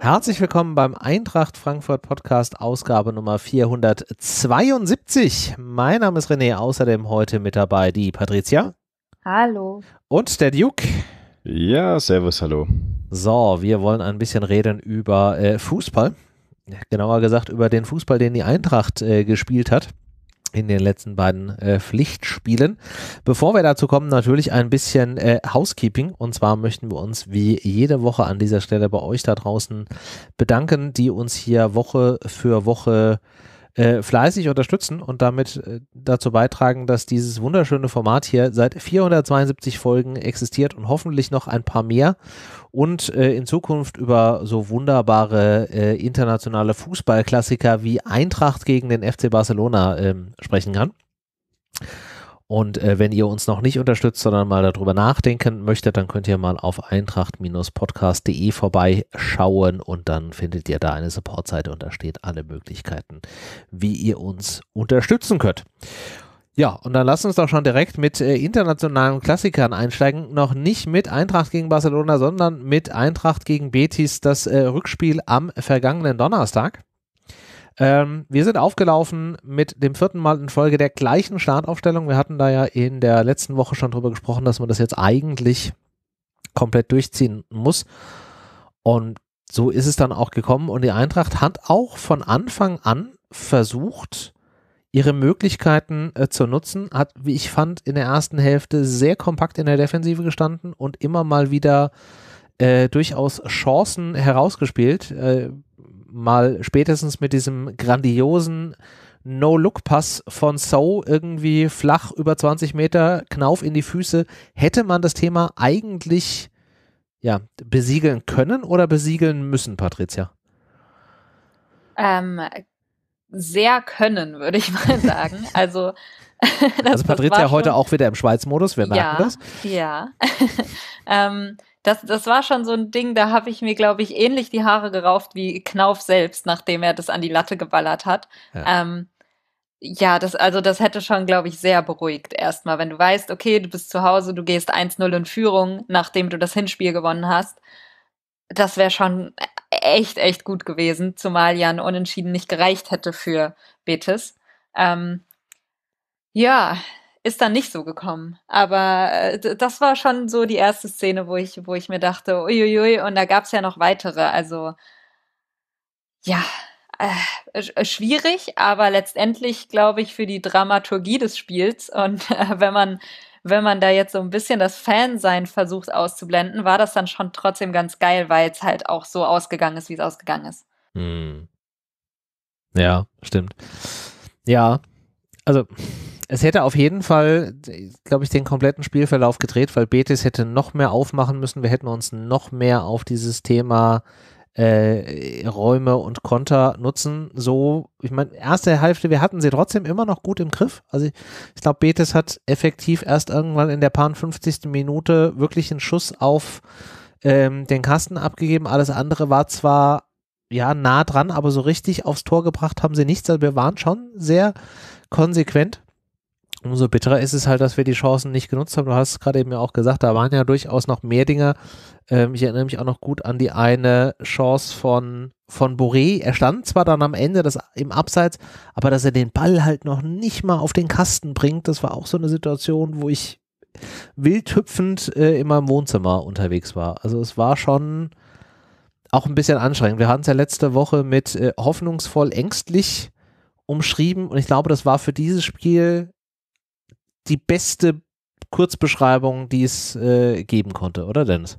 Herzlich willkommen beim Eintracht Frankfurt Podcast, Ausgabe Nummer 472. Mein Name ist René, außerdem heute mit dabei die Patricia. Hallo. Und der Duke. Ja, servus, hallo. So, wir wollen ein bisschen reden über äh, Fußball. Genauer gesagt über den Fußball, den die Eintracht äh, gespielt hat in den letzten beiden äh, Pflichtspielen. Bevor wir dazu kommen, natürlich ein bisschen äh, Housekeeping. Und zwar möchten wir uns wie jede Woche an dieser Stelle bei euch da draußen bedanken, die uns hier Woche für Woche äh, äh, fleißig unterstützen und damit äh, dazu beitragen, dass dieses wunderschöne Format hier seit 472 Folgen existiert und hoffentlich noch ein paar mehr und äh, in Zukunft über so wunderbare äh, internationale Fußballklassiker wie Eintracht gegen den FC Barcelona ähm, sprechen kann. Und äh, wenn ihr uns noch nicht unterstützt, sondern mal darüber nachdenken möchtet, dann könnt ihr mal auf eintracht-podcast.de vorbeischauen und dann findet ihr da eine Supportseite und da steht alle Möglichkeiten, wie ihr uns unterstützen könnt. Ja, und dann lasst uns doch schon direkt mit äh, internationalen Klassikern einsteigen. Noch nicht mit Eintracht gegen Barcelona, sondern mit Eintracht gegen Betis, das äh, Rückspiel am vergangenen Donnerstag. Ähm, wir sind aufgelaufen mit dem vierten Mal in Folge der gleichen Startaufstellung. Wir hatten da ja in der letzten Woche schon drüber gesprochen, dass man das jetzt eigentlich komplett durchziehen muss. Und so ist es dann auch gekommen. Und die Eintracht hat auch von Anfang an versucht, ihre Möglichkeiten äh, zu nutzen. Hat, wie ich fand, in der ersten Hälfte sehr kompakt in der Defensive gestanden und immer mal wieder äh, durchaus Chancen herausgespielt. Äh, mal spätestens mit diesem grandiosen No-Look-Pass von So irgendwie flach über 20 Meter, Knauf in die Füße, hätte man das Thema eigentlich ja, besiegeln können oder besiegeln müssen, Patricia? Ähm, sehr können, würde ich mal sagen. Also, also das, also Patricia heute auch wieder im Schweiz-Modus, wir merken ja, das. Ja. ähm, das, das war schon so ein Ding, da habe ich mir, glaube ich, ähnlich die Haare gerauft wie Knauf selbst, nachdem er das an die Latte geballert hat. Ja. Ähm, ja, das, also das hätte schon, glaube ich, sehr beruhigt erstmal, wenn du weißt, okay, du bist zu Hause, du gehst 1-0 in Führung, nachdem du das Hinspiel gewonnen hast. Das wäre schon echt, echt gut gewesen, zumal ja ein Unentschieden nicht gereicht hätte für Betis. Ähm, ja, ist dann nicht so gekommen. Aber äh, das war schon so die erste Szene, wo ich, wo ich mir dachte, uiuiui, und da gab es ja noch weitere. Also ja, äh, äh, schwierig, aber letztendlich glaube ich für die Dramaturgie des Spiels und äh, wenn man wenn man da jetzt so ein bisschen das Fansein versucht auszublenden, war das dann schon trotzdem ganz geil, weil es halt auch so ausgegangen ist, wie es ausgegangen ist. Hm. Ja, stimmt. Ja, also es hätte auf jeden Fall, glaube ich, den kompletten Spielverlauf gedreht, weil Betis hätte noch mehr aufmachen müssen. Wir hätten uns noch mehr auf dieses Thema äh, Räume und Konter nutzen. So, ich meine, erste Hälfte, wir hatten sie trotzdem immer noch gut im Griff. Also ich, ich glaube, Betis hat effektiv erst irgendwann in der paar 50. Minute wirklich einen Schuss auf ähm, den Kasten abgegeben. Alles andere war zwar ja nah dran, aber so richtig aufs Tor gebracht haben sie nichts. Also wir waren schon sehr konsequent umso bitterer ist es halt, dass wir die Chancen nicht genutzt haben. Du hast es gerade eben ja auch gesagt, da waren ja durchaus noch mehr Dinge. Ähm, ich erinnere mich auch noch gut an die eine Chance von, von Boré. Er stand zwar dann am Ende das, im Abseits, aber dass er den Ball halt noch nicht mal auf den Kasten bringt, das war auch so eine Situation, wo ich wild hüpfend äh, in meinem Wohnzimmer unterwegs war. Also es war schon auch ein bisschen anstrengend. Wir hatten es ja letzte Woche mit äh, hoffnungsvoll ängstlich umschrieben und ich glaube, das war für dieses Spiel die beste Kurzbeschreibung, die es äh, geben konnte, oder Dennis?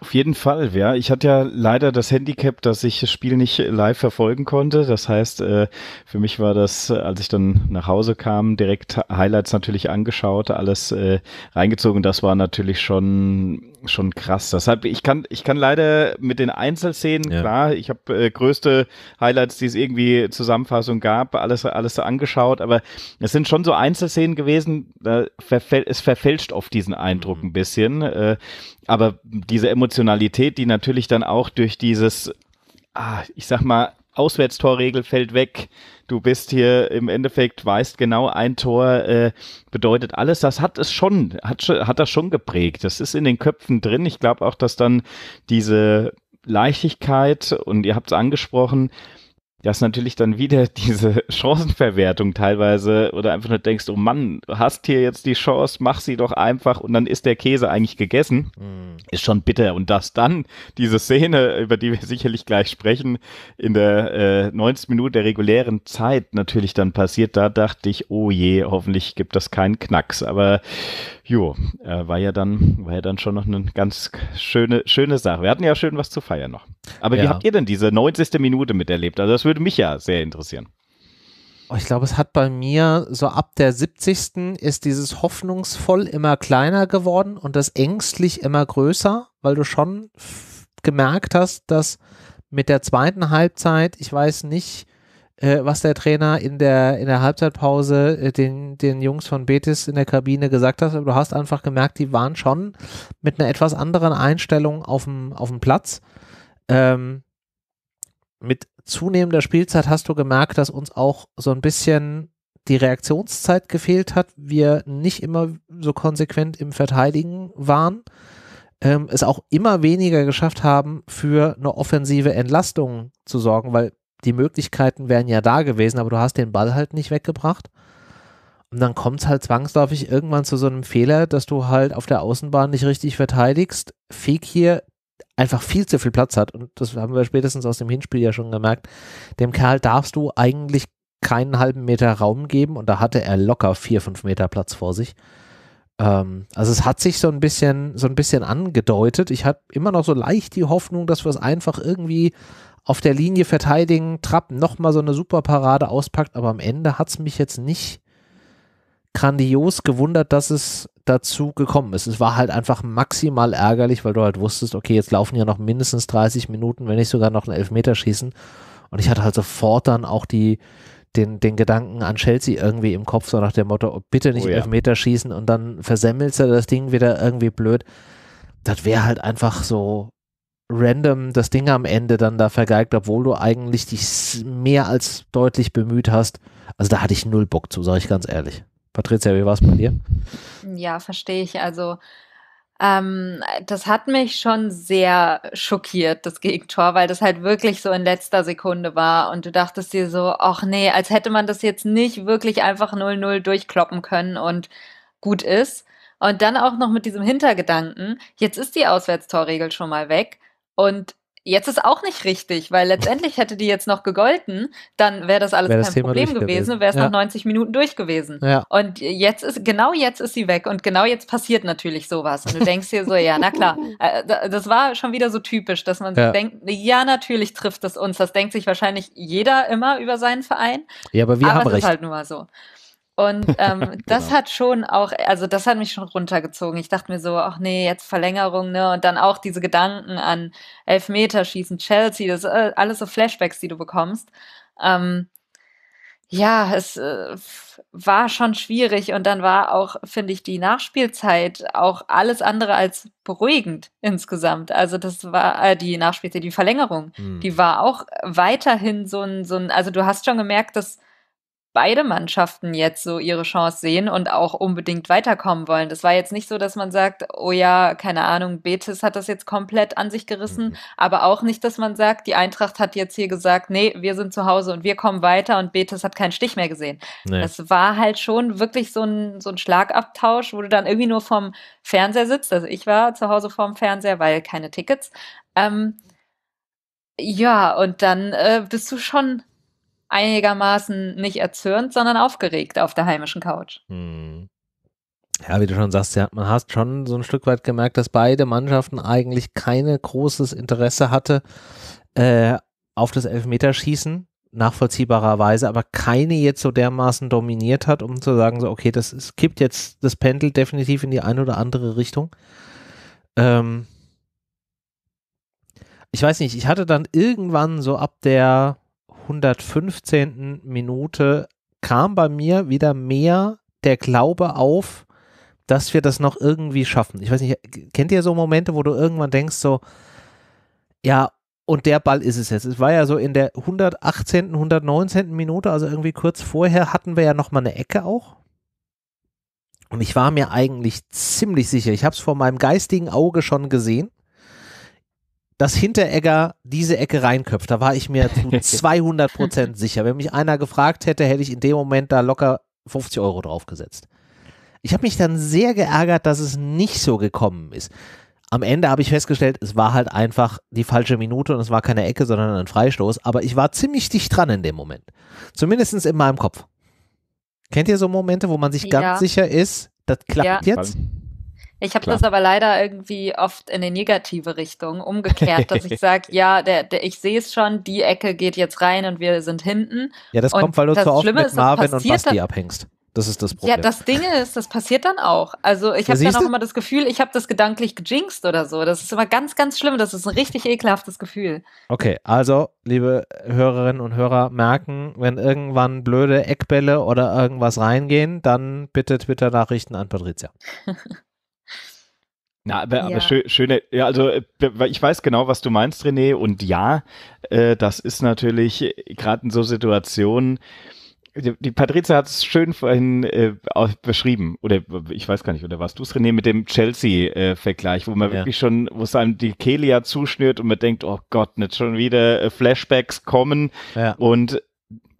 Auf jeden Fall, ja. Ich hatte ja leider das Handicap, dass ich das Spiel nicht live verfolgen konnte. Das heißt, äh, für mich war das, als ich dann nach Hause kam, direkt Highlights natürlich angeschaut, alles äh, reingezogen. Das war natürlich schon schon krass. Deshalb, ich kann, ich kann leider mit den Einzelszenen, ja. klar, ich habe äh, größte Highlights, die es irgendwie Zusammenfassung gab, alles, alles angeschaut, aber es sind schon so Einzelszenen gewesen, da verfäl es verfälscht oft diesen Eindruck mhm. ein bisschen. Äh, aber diese Emotionalität, die natürlich dann auch durch dieses, ah, ich sag mal, Auswärtstorregel fällt weg. Du bist hier im Endeffekt, weißt genau, ein Tor äh, bedeutet alles. Das hat es schon, hat, hat das schon geprägt. Das ist in den Köpfen drin. Ich glaube auch, dass dann diese Leichtigkeit und ihr habt es angesprochen, dass natürlich dann wieder diese Chancenverwertung teilweise oder einfach nur denkst, oh Mann, hast hier jetzt die Chance, mach sie doch einfach und dann ist der Käse eigentlich gegessen, mm. ist schon bitter. Und dass dann diese Szene, über die wir sicherlich gleich sprechen, in der äh, 90 Minute der regulären Zeit natürlich dann passiert, da dachte ich, oh je, hoffentlich gibt das keinen Knacks. Aber Jo, äh, war ja dann, war ja dann schon noch eine ganz schöne, schöne Sache. Wir hatten ja schön was zu feiern noch. Aber ja. wie habt ihr denn diese 90. Minute miterlebt? Also das würde mich ja sehr interessieren. Oh, ich glaube, es hat bei mir so ab der 70. ist dieses hoffnungsvoll immer kleiner geworden und das ängstlich immer größer, weil du schon gemerkt hast, dass mit der zweiten Halbzeit, ich weiß nicht, äh, was der Trainer in der, in der Halbzeitpause äh, den, den Jungs von Betis in der Kabine gesagt hat. du hast einfach gemerkt, die waren schon mit einer etwas anderen Einstellung auf dem, auf dem Platz. Ähm, mit zunehmender Spielzeit hast du gemerkt, dass uns auch so ein bisschen die Reaktionszeit gefehlt hat, wir nicht immer so konsequent im Verteidigen waren, ähm, es auch immer weniger geschafft haben, für eine offensive Entlastung zu sorgen, weil die Möglichkeiten wären ja da gewesen, aber du hast den Ball halt nicht weggebracht. Und dann kommt es halt zwangsläufig irgendwann zu so einem Fehler, dass du halt auf der Außenbahn nicht richtig verteidigst. Feg hier einfach viel zu viel Platz hat. Und das haben wir spätestens aus dem Hinspiel ja schon gemerkt. Dem Kerl darfst du eigentlich keinen halben Meter Raum geben und da hatte er locker vier, fünf Meter Platz vor sich. Ähm, also es hat sich so ein bisschen, so ein bisschen angedeutet. Ich habe immer noch so leicht die Hoffnung, dass wir es einfach irgendwie auf der Linie verteidigen, Trapp nochmal so eine super Parade auspackt, aber am Ende hat es mich jetzt nicht grandios gewundert, dass es dazu gekommen ist. Es war halt einfach maximal ärgerlich, weil du halt wusstest, okay, jetzt laufen ja noch mindestens 30 Minuten, wenn nicht sogar noch einen Elfmeter schießen. Und ich hatte halt sofort dann auch die, den, den Gedanken an Chelsea irgendwie im Kopf, so nach dem Motto, oh, bitte nicht oh, ja. Elfmeter schießen und dann versemmelst du das Ding wieder irgendwie blöd. Das wäre halt einfach so random das Ding am Ende dann da vergeigt, obwohl du eigentlich dich mehr als deutlich bemüht hast. Also da hatte ich null Bock zu, sage ich ganz ehrlich. Patricia, wie war es bei dir? Ja, verstehe ich. Also ähm, das hat mich schon sehr schockiert, das Gegentor, weil das halt wirklich so in letzter Sekunde war und du dachtest dir so, ach nee, als hätte man das jetzt nicht wirklich einfach 0-0 durchkloppen können und gut ist. Und dann auch noch mit diesem Hintergedanken, jetzt ist die Auswärtstorregel schon mal weg. Und jetzt ist auch nicht richtig, weil letztendlich hätte die jetzt noch gegolten, dann wäre das alles wär kein das Problem gewesen, wäre es ja. nach 90 Minuten durch gewesen. Ja. Und jetzt ist, genau jetzt ist sie weg und genau jetzt passiert natürlich sowas. Und du denkst dir so, ja, na klar, äh, das war schon wieder so typisch, dass man ja. sich denkt, ja, natürlich trifft das uns. Das denkt sich wahrscheinlich jeder immer über seinen Verein. Ja, aber wir aber haben es recht. ist halt nur mal so. Und ähm, das genau. hat schon auch, also das hat mich schon runtergezogen. Ich dachte mir so, ach nee, jetzt Verlängerung, ne? Und dann auch diese Gedanken an Elfmeterschießen, Chelsea, das äh, alles so Flashbacks, die du bekommst. Ähm, ja, es äh, war schon schwierig und dann war auch, finde ich, die Nachspielzeit auch alles andere als beruhigend insgesamt. Also das war äh, die Nachspielzeit, die Verlängerung, mhm. die hm. war auch weiterhin so ein, so ein, also du hast schon gemerkt, dass beide Mannschaften jetzt so ihre Chance sehen und auch unbedingt weiterkommen wollen. Das war jetzt nicht so, dass man sagt, oh ja, keine Ahnung, Betis hat das jetzt komplett an sich gerissen, mhm. aber auch nicht, dass man sagt, die Eintracht hat jetzt hier gesagt, nee, wir sind zu Hause und wir kommen weiter und Betis hat keinen Stich mehr gesehen. Nee. Das war halt schon wirklich so ein, so ein Schlagabtausch, wo du dann irgendwie nur vom Fernseher sitzt. Also ich war zu Hause vorm Fernseher, weil keine Tickets. Ähm, ja, und dann äh, bist du schon einigermaßen nicht erzürnt, sondern aufgeregt auf der heimischen Couch. Hm. Ja, wie du schon sagst, ja, man hat schon so ein Stück weit gemerkt, dass beide Mannschaften eigentlich kein großes Interesse hatte äh, auf das Elfmeterschießen nachvollziehbarerweise, aber keine jetzt so dermaßen dominiert hat, um zu sagen, so, okay, das es kippt jetzt das Pendel definitiv in die eine oder andere Richtung. Ähm ich weiß nicht, ich hatte dann irgendwann so ab der 115. Minute kam bei mir wieder mehr der Glaube auf, dass wir das noch irgendwie schaffen. Ich weiß nicht, kennt ihr so Momente, wo du irgendwann denkst, so, ja, und der Ball ist es jetzt. Es war ja so in der 118., 119. Minute, also irgendwie kurz vorher, hatten wir ja nochmal eine Ecke auch. Und ich war mir eigentlich ziemlich sicher, ich habe es vor meinem geistigen Auge schon gesehen, dass Hinteregger diese Ecke reinköpft. Da war ich mir zu 200 Prozent sicher. Wenn mich einer gefragt hätte, hätte ich in dem Moment da locker 50 Euro draufgesetzt. Ich habe mich dann sehr geärgert, dass es nicht so gekommen ist. Am Ende habe ich festgestellt, es war halt einfach die falsche Minute und es war keine Ecke, sondern ein Freistoß. Aber ich war ziemlich dicht dran in dem Moment. Zumindest in meinem Kopf. Kennt ihr so Momente, wo man sich ja. ganz sicher ist, das klappt ja. jetzt? Ich habe das aber leider irgendwie oft in eine negative Richtung umgekehrt, dass ich sage, ja, der, der, ich sehe es schon, die Ecke geht jetzt rein und wir sind hinten. Ja, das und kommt, weil du zu so oft mit Marvin und Basti abhängst. Das ist das Problem. Ja, das Ding ist, das passiert dann auch. Also ich ja, habe dann auch immer das Gefühl, ich habe das gedanklich gejinxt oder so. Das ist immer ganz, ganz schlimm. Das ist ein richtig ekelhaftes Gefühl. Okay, also liebe Hörerinnen und Hörer, merken, wenn irgendwann blöde Eckbälle oder irgendwas reingehen, dann bitte Twitter-Nachrichten an Patricia. Na, aber, ja. aber schön, schöne, ja, also äh, ich weiß genau, was du meinst, René, und ja, äh, das ist natürlich gerade in so Situationen, die, die Patrizia hat es schön vorhin äh, beschrieben, oder ich weiß gar nicht, oder was du es, René, mit dem Chelsea-Vergleich, äh, wo man ja. wirklich schon, wo es einem die Kelia zuschnürt und man denkt, oh Gott, nicht schon wieder äh, Flashbacks kommen ja. und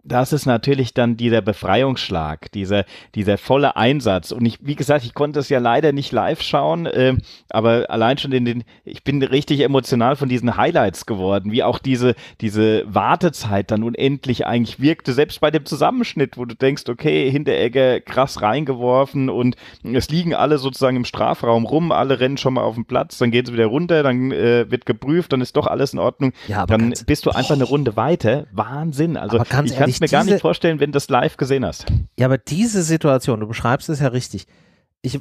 das ist natürlich dann dieser Befreiungsschlag, dieser, dieser volle Einsatz. Und ich, wie gesagt, ich konnte es ja leider nicht live schauen, äh, aber allein schon in den, ich bin richtig emotional von diesen Highlights geworden, wie auch diese, diese Wartezeit dann unendlich eigentlich wirkte, selbst bei dem Zusammenschnitt, wo du denkst, okay, Hinteregger krass reingeworfen und es liegen alle sozusagen im Strafraum rum, alle rennen schon mal auf den Platz, dann gehen sie wieder runter, dann äh, wird geprüft, dann ist doch alles in Ordnung. Ja, aber dann bist du einfach eine Runde weiter. Wahnsinn. Also aber ganz ehrlich, kannst mir diese, gar nicht vorstellen, wenn du das live gesehen hast. Ja, aber diese Situation, du beschreibst es ja richtig. Ich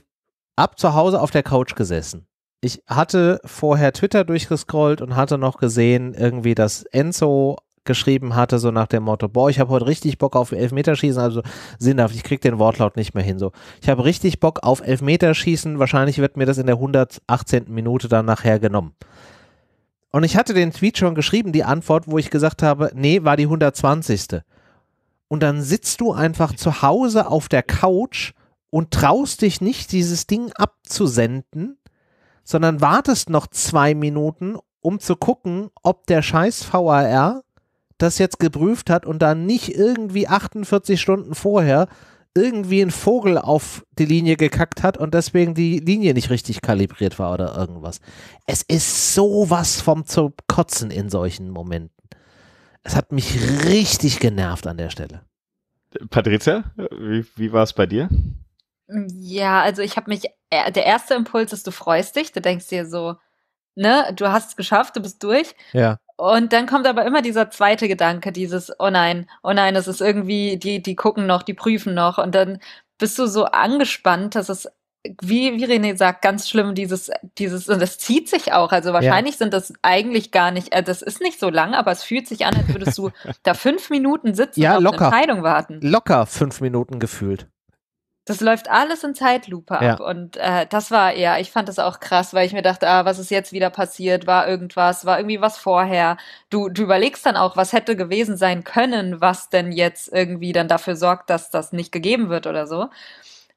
ab zu Hause auf der Couch gesessen. Ich hatte vorher Twitter durchgescrollt und hatte noch gesehen, irgendwie, dass Enzo geschrieben hatte, so nach dem Motto, boah, ich habe heute richtig Bock auf Elfmeterschießen, also sinnhaft, ich krieg den Wortlaut nicht mehr hin, so. Ich habe richtig Bock auf Elfmeterschießen, wahrscheinlich wird mir das in der 118. Minute dann nachher genommen. Und ich hatte den Tweet schon geschrieben, die Antwort, wo ich gesagt habe, nee, war die 120 und dann sitzt du einfach zu Hause auf der Couch und traust dich nicht, dieses Ding abzusenden, sondern wartest noch zwei Minuten, um zu gucken, ob der scheiß VAR das jetzt geprüft hat und dann nicht irgendwie 48 Stunden vorher irgendwie ein Vogel auf die Linie gekackt hat und deswegen die Linie nicht richtig kalibriert war oder irgendwas. Es ist sowas vom zu kotzen in solchen Momenten. Es hat mich richtig genervt an der Stelle. Patricia, wie, wie war es bei dir? Ja, also ich habe mich, äh, der erste Impuls ist, du freust dich, du denkst dir so, ne, du hast es geschafft, du bist durch. Ja. Und dann kommt aber immer dieser zweite Gedanke, dieses, oh nein, oh nein, das ist irgendwie, die, die gucken noch, die prüfen noch. Und dann bist du so angespannt, dass es wie, wie René sagt, ganz schlimm, dieses, dieses, und das zieht sich auch. Also wahrscheinlich ja. sind das eigentlich gar nicht, äh, das ist nicht so lang, aber es fühlt sich an, als würdest du da fünf Minuten sitzen ja, und auf locker, eine Entscheidung warten. Locker fünf Minuten gefühlt. Das läuft alles in Zeitlupe ab. Ja. Und äh, das war ja, ich fand das auch krass, weil ich mir dachte, ah, was ist jetzt wieder passiert? War irgendwas, war irgendwie was vorher. Du, du überlegst dann auch, was hätte gewesen sein können, was denn jetzt irgendwie dann dafür sorgt, dass das nicht gegeben wird oder so.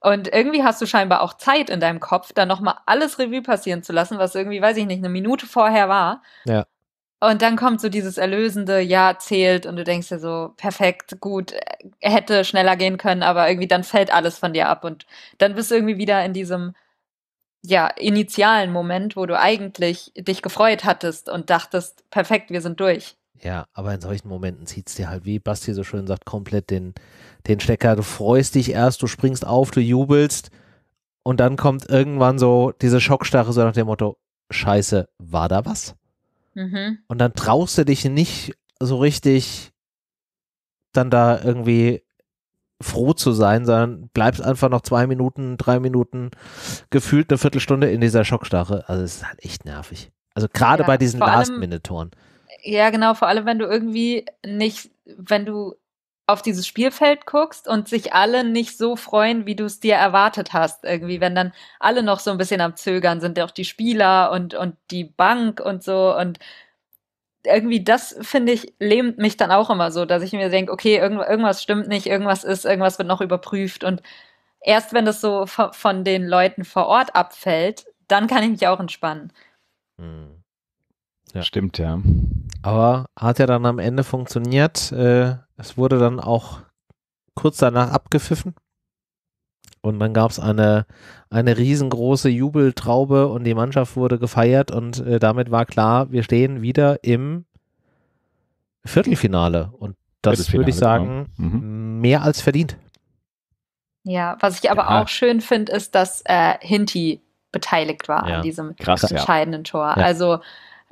Und irgendwie hast du scheinbar auch Zeit in deinem Kopf, dann nochmal alles Revue passieren zu lassen, was irgendwie, weiß ich nicht, eine Minute vorher war. Ja. Und dann kommt so dieses erlösende Ja zählt und du denkst dir so, perfekt, gut, äh, hätte schneller gehen können, aber irgendwie dann fällt alles von dir ab und dann bist du irgendwie wieder in diesem ja, initialen Moment, wo du eigentlich dich gefreut hattest und dachtest, perfekt, wir sind durch. Ja, aber in solchen Momenten zieht es dir halt, wie Basti so schön sagt, komplett den, den Stecker. Du freust dich erst, du springst auf, du jubelst und dann kommt irgendwann so diese Schockstarre so nach dem Motto, scheiße, war da was? Mhm. Und dann traust du dich nicht so richtig dann da irgendwie froh zu sein, sondern bleibst einfach noch zwei Minuten, drei Minuten, gefühlt eine Viertelstunde in dieser Schockstarre. Also es ist halt echt nervig. Also gerade ja, bei diesen Last-Minute-Toren. Ja, genau, vor allem wenn du irgendwie nicht, wenn du auf dieses Spielfeld guckst und sich alle nicht so freuen, wie du es dir erwartet hast. Irgendwie, wenn dann alle noch so ein bisschen am Zögern sind, auch die Spieler und, und die Bank und so. Und irgendwie, das finde ich, lähmt mich dann auch immer so, dass ich mir denke, okay, irgend, irgendwas stimmt nicht, irgendwas ist, irgendwas wird noch überprüft. Und erst wenn das so von den Leuten vor Ort abfällt, dann kann ich mich auch entspannen. Hm. Ja. Stimmt, ja. Aber hat ja dann am Ende funktioniert. Äh, es wurde dann auch kurz danach abgepfiffen. Und dann gab es eine, eine riesengroße Jubeltraube und die Mannschaft wurde gefeiert und äh, damit war klar, wir stehen wieder im Viertelfinale. Und das würde ich genau. sagen, mhm. mehr als verdient. Ja, was ich aber ja. auch schön finde, ist, dass äh, Hinti beteiligt war ja. an diesem Krass, entscheidenden ja. Tor. Also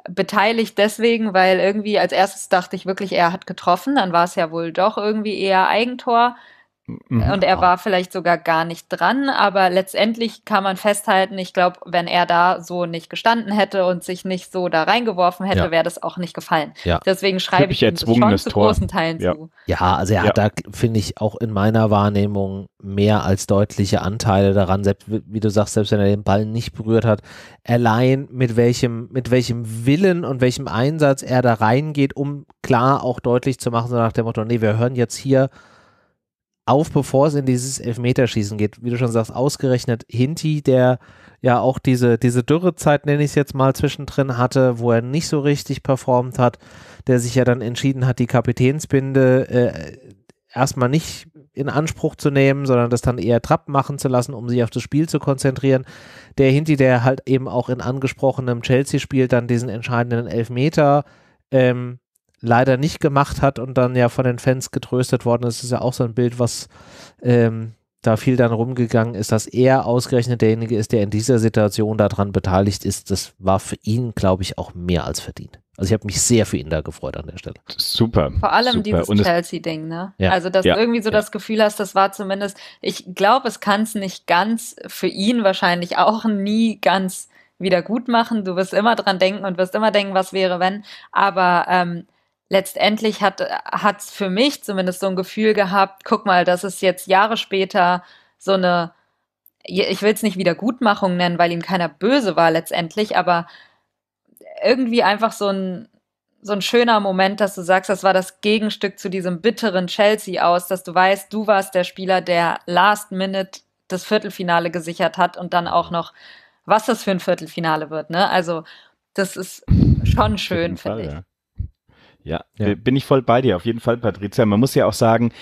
beteiligt deswegen, weil irgendwie als erstes dachte ich wirklich, er hat getroffen, dann war es ja wohl doch irgendwie eher Eigentor. Mhm. Und er war vielleicht sogar gar nicht dran, aber letztendlich kann man festhalten, ich glaube, wenn er da so nicht gestanden hätte und sich nicht so da reingeworfen hätte, ja. wäre das auch nicht gefallen. Ja. Deswegen schreibe ich, ich ihm schon zu Tor. großen Teilen ja. zu. Ja, also er hat da, finde ich, auch in meiner Wahrnehmung mehr als deutliche Anteile daran, selbst, wie du sagst, selbst wenn er den Ball nicht berührt hat, allein mit welchem, mit welchem Willen und welchem Einsatz er da reingeht, um klar auch deutlich zu machen, so nach dem Motto, nee, wir hören jetzt hier auf, bevor es in dieses Elfmeterschießen geht. Wie du schon sagst, ausgerechnet Hinti, der ja auch diese, diese Dürrezeit, nenne ich es jetzt mal, zwischendrin hatte, wo er nicht so richtig performt hat, der sich ja dann entschieden hat, die Kapitänsbinde äh, erstmal nicht in Anspruch zu nehmen, sondern das dann eher Trapp machen zu lassen, um sich auf das Spiel zu konzentrieren. Der Hinti, der halt eben auch in angesprochenem Chelsea-Spiel dann diesen entscheidenden Elfmeter ähm, leider nicht gemacht hat und dann ja von den Fans getröstet worden ist, das ist ja auch so ein Bild, was ähm, da viel dann rumgegangen ist, dass er ausgerechnet derjenige ist, der in dieser Situation daran beteiligt ist. Das war für ihn, glaube ich, auch mehr als verdient. Also ich habe mich sehr für ihn da gefreut an der Stelle. Super. Vor allem super. dieses Chelsea-Ding, ne? Ja, also dass ja, irgendwie so ja. das Gefühl hast, das war zumindest, ich glaube, es kann es nicht ganz, für ihn wahrscheinlich auch nie ganz wieder gut machen. Du wirst immer dran denken und wirst immer denken, was wäre, wenn. Aber ähm, letztendlich hat es für mich zumindest so ein Gefühl gehabt, guck mal, das ist jetzt Jahre später so eine, ich will es nicht Wiedergutmachung nennen, weil ihm keiner böse war letztendlich, aber irgendwie einfach so ein, so ein schöner Moment, dass du sagst, das war das Gegenstück zu diesem bitteren Chelsea aus, dass du weißt, du warst der Spieler, der last minute das Viertelfinale gesichert hat und dann auch noch, was das für ein Viertelfinale wird, ne? Also, das ist schon schön, finde ich. Ja. Ja, ja, bin ich voll bei dir. Auf jeden Fall, Patricia. Man muss ja auch sagen,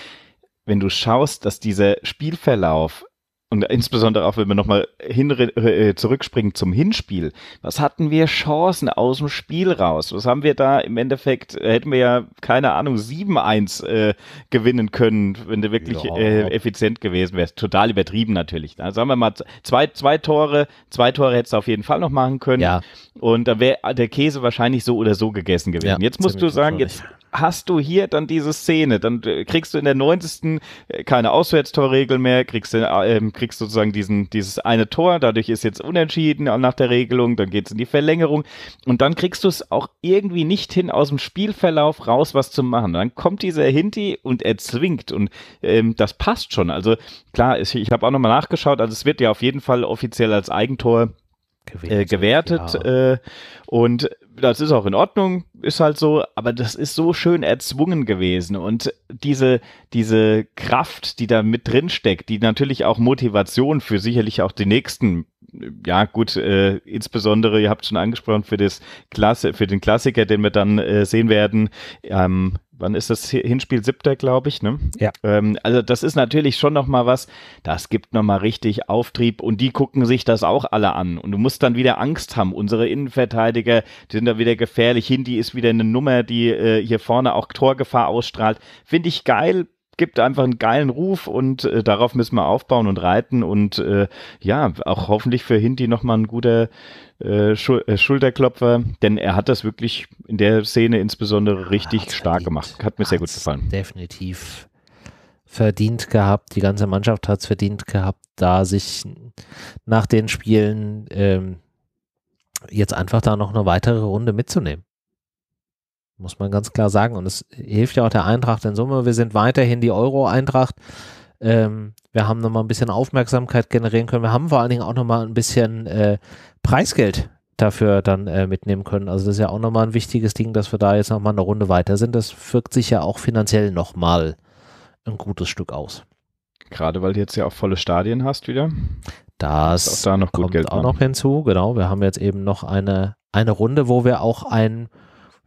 wenn du schaust, dass dieser Spielverlauf und insbesondere auch, wenn wir nochmal äh, zurückspringen zum Hinspiel. Was hatten wir Chancen aus dem Spiel raus? Was haben wir da im Endeffekt, äh, hätten wir ja, keine Ahnung, 7-1 äh, gewinnen können, wenn du wirklich ja. äh, effizient gewesen wärst. Total übertrieben natürlich. Da ne? sagen wir mal, zwei, zwei Tore, zwei Tore hättest du auf jeden Fall noch machen können. Ja. Und da wäre der Käse wahrscheinlich so oder so gegessen gewesen. Ja, jetzt musst du sagen, jetzt hast du hier dann diese Szene. Dann äh, kriegst du in der 90. Äh, keine Auswärtstorregel mehr, kriegst du, ähm, kriegst sozusagen diesen, dieses eine Tor, dadurch ist jetzt unentschieden nach der Regelung, dann geht es in die Verlängerung und dann kriegst du es auch irgendwie nicht hin, aus dem Spielverlauf raus was zu machen. Dann kommt dieser Hinti und er zwingt und ähm, das passt schon. Also klar, ich, ich habe auch nochmal nachgeschaut, also es wird ja auf jeden Fall offiziell als Eigentor äh, gewertet ja. äh, und das ist auch in Ordnung, ist halt so, aber das ist so schön erzwungen gewesen und diese, diese Kraft, die da mit drin steckt, die natürlich auch Motivation für sicherlich auch die nächsten ja gut, äh, insbesondere, ihr habt schon angesprochen, für, das Klasse, für den Klassiker, den wir dann äh, sehen werden, ähm, wann ist das Hinspiel? Siebter, glaube ich, ne? Ja. Ähm, also das ist natürlich schon nochmal was, das gibt nochmal richtig Auftrieb und die gucken sich das auch alle an. Und du musst dann wieder Angst haben. Unsere Innenverteidiger, die sind da wieder gefährlich. Hindi ist wieder eine Nummer, die äh, hier vorne auch Torgefahr ausstrahlt. Finde ich geil, gibt einfach einen geilen Ruf und äh, darauf müssen wir aufbauen und reiten und äh, ja, auch hoffentlich für Hindi nochmal ein guter äh, Schul äh, Schulterklopfer, denn er hat das wirklich in der Szene insbesondere richtig Hat's stark verdient. gemacht. Hat mir Hat's sehr gut gefallen. Definitiv verdient gehabt, die ganze Mannschaft hat es verdient gehabt, da sich nach den Spielen ähm, jetzt einfach da noch eine weitere Runde mitzunehmen muss man ganz klar sagen. Und es hilft ja auch der Eintracht in Summe. Wir sind weiterhin die Euro-Eintracht. Ähm, wir haben nochmal ein bisschen Aufmerksamkeit generieren können. Wir haben vor allen Dingen auch nochmal ein bisschen äh, Preisgeld dafür dann äh, mitnehmen können. Also das ist ja auch nochmal ein wichtiges Ding, dass wir da jetzt nochmal eine Runde weiter sind. Das wirkt sich ja auch finanziell nochmal ein gutes Stück aus. Gerade weil du jetzt ja auch volle Stadien hast wieder. Das auch da noch kommt Geld auch noch hinzu. Genau, wir haben jetzt eben noch eine, eine Runde, wo wir auch ein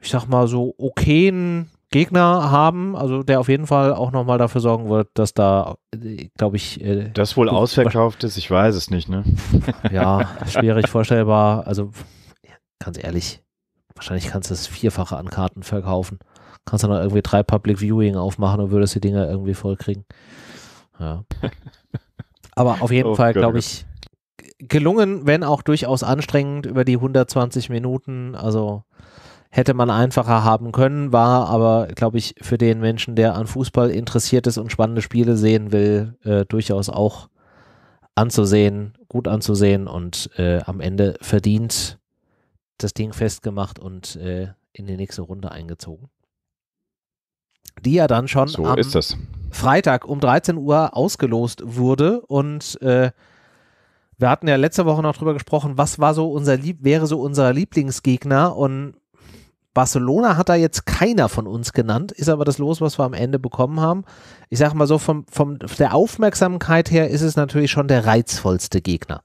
ich sag mal, so okayen Gegner haben, also der auf jeden Fall auch nochmal dafür sorgen wird, dass da, äh, glaube ich. Äh, das wohl ausverkauft ist, ich weiß es nicht, ne? ja, schwierig vorstellbar. Also ganz ehrlich, wahrscheinlich kannst du das Vierfache an Karten verkaufen. Kannst du noch irgendwie drei Public Viewing aufmachen und würdest die Dinger irgendwie vollkriegen. Ja. Aber auf jeden oh, Fall, glaube ich, gelungen, wenn auch durchaus anstrengend über die 120 Minuten. Also hätte man einfacher haben können, war aber, glaube ich, für den Menschen, der an Fußball interessiert ist und spannende Spiele sehen will, äh, durchaus auch anzusehen, gut anzusehen und äh, am Ende verdient das Ding festgemacht und äh, in die nächste Runde eingezogen. Die ja dann schon so am Freitag um 13 Uhr ausgelost wurde und äh, wir hatten ja letzte Woche noch drüber gesprochen, was war so unser Lieb wäre so unser Lieblingsgegner und Barcelona hat da jetzt keiner von uns genannt, ist aber das Los, was wir am Ende bekommen haben. Ich sage mal so, von vom der Aufmerksamkeit her ist es natürlich schon der reizvollste Gegner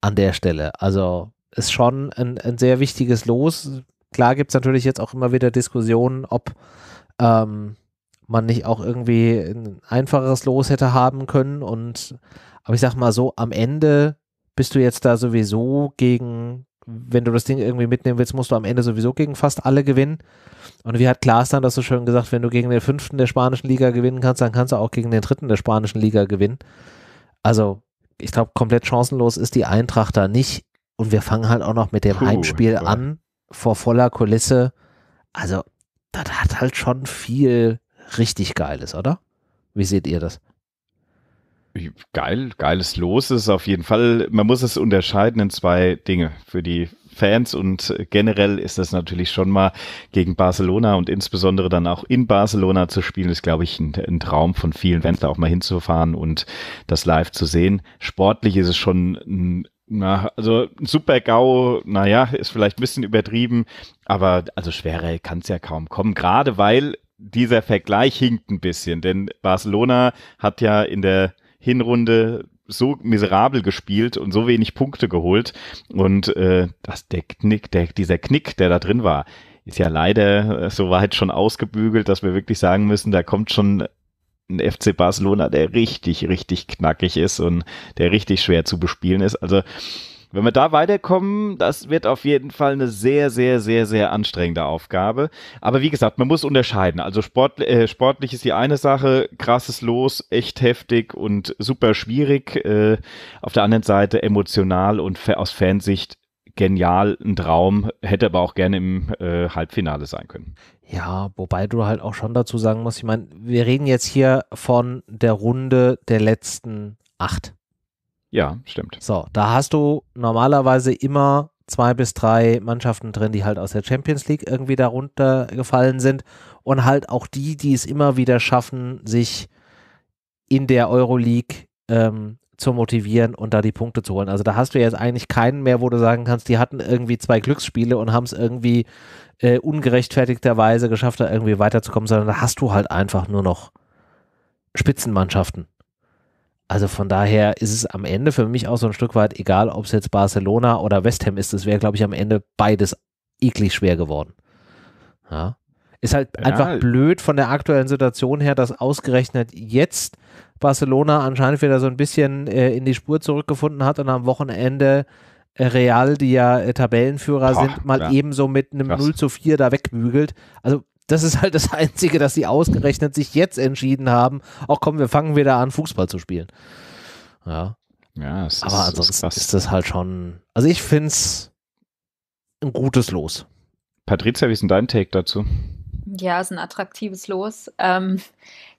an der Stelle. Also ist schon ein, ein sehr wichtiges Los. Klar gibt es natürlich jetzt auch immer wieder Diskussionen, ob ähm, man nicht auch irgendwie ein einfacheres Los hätte haben können. Und aber ich sag mal so, am Ende bist du jetzt da sowieso gegen wenn du das Ding irgendwie mitnehmen willst, musst du am Ende sowieso gegen fast alle gewinnen. Und wie hat Klaas dann das so schön gesagt, wenn du gegen den fünften der spanischen Liga gewinnen kannst, dann kannst du auch gegen den dritten der spanischen Liga gewinnen. Also, ich glaube, komplett chancenlos ist die Eintracht da nicht. Und wir fangen halt auch noch mit dem Puh, Heimspiel ja. an, vor voller Kulisse. Also, das hat halt schon viel richtig Geiles, oder? Wie seht ihr das? Geil, geiles Los ist auf jeden Fall. Man muss es unterscheiden in zwei Dinge. Für die Fans und generell ist das natürlich schon mal gegen Barcelona und insbesondere dann auch in Barcelona zu spielen, ist, glaube ich, ein, ein, Traum von vielen Fans, da auch mal hinzufahren und das live zu sehen. Sportlich ist es schon ein na, also Super GAU, naja, ist vielleicht ein bisschen übertrieben, aber also schwerer kann es ja kaum kommen. Gerade weil dieser Vergleich hinkt ein bisschen, denn Barcelona hat ja in der Hinrunde so miserabel gespielt und so wenig Punkte geholt. Und äh, das, der Knick, der, dieser Knick, der da drin war, ist ja leider äh, soweit schon ausgebügelt, dass wir wirklich sagen müssen, da kommt schon ein FC Barcelona, der richtig, richtig knackig ist und der richtig schwer zu bespielen ist. Also wenn wir da weiterkommen, das wird auf jeden Fall eine sehr, sehr, sehr, sehr anstrengende Aufgabe. Aber wie gesagt, man muss unterscheiden. Also Sport, äh, sportlich ist die eine Sache, krasses Los, echt heftig und super schwierig. Äh, auf der anderen Seite emotional und aus Fansicht genial, ein Traum, hätte aber auch gerne im äh, Halbfinale sein können. Ja, wobei du halt auch schon dazu sagen musst, ich meine, wir reden jetzt hier von der Runde der letzten acht. Ja, stimmt. So, da hast du normalerweise immer zwei bis drei Mannschaften drin, die halt aus der Champions League irgendwie darunter gefallen sind und halt auch die, die es immer wieder schaffen, sich in der Euroleague ähm, zu motivieren und da die Punkte zu holen. Also da hast du jetzt eigentlich keinen mehr, wo du sagen kannst, die hatten irgendwie zwei Glücksspiele und haben es irgendwie äh, ungerechtfertigterweise geschafft, da irgendwie weiterzukommen, sondern da hast du halt einfach nur noch Spitzenmannschaften. Also von daher ist es am Ende für mich auch so ein Stück weit egal, ob es jetzt Barcelona oder West Ham ist. Es wäre, glaube ich, am Ende beides eklig schwer geworden. Ja. Ist halt ja. einfach blöd von der aktuellen Situation her, dass ausgerechnet jetzt Barcelona anscheinend wieder so ein bisschen äh, in die Spur zurückgefunden hat und am Wochenende äh, Real, die ja äh, Tabellenführer Boah, sind, mal ja. ebenso mit einem Krass. 0 zu 4 da wegbügelt. Also das ist halt das Einzige, dass sie ausgerechnet sich jetzt entschieden haben, auch komm, wir fangen wieder an, Fußball zu spielen. Ja. Ja, es Aber ist, ansonsten ist, ist das halt schon, also ich finde es ein gutes Los. Patricia, wie ist denn dein Take dazu? Ja, es ist ein attraktives Los. Ähm,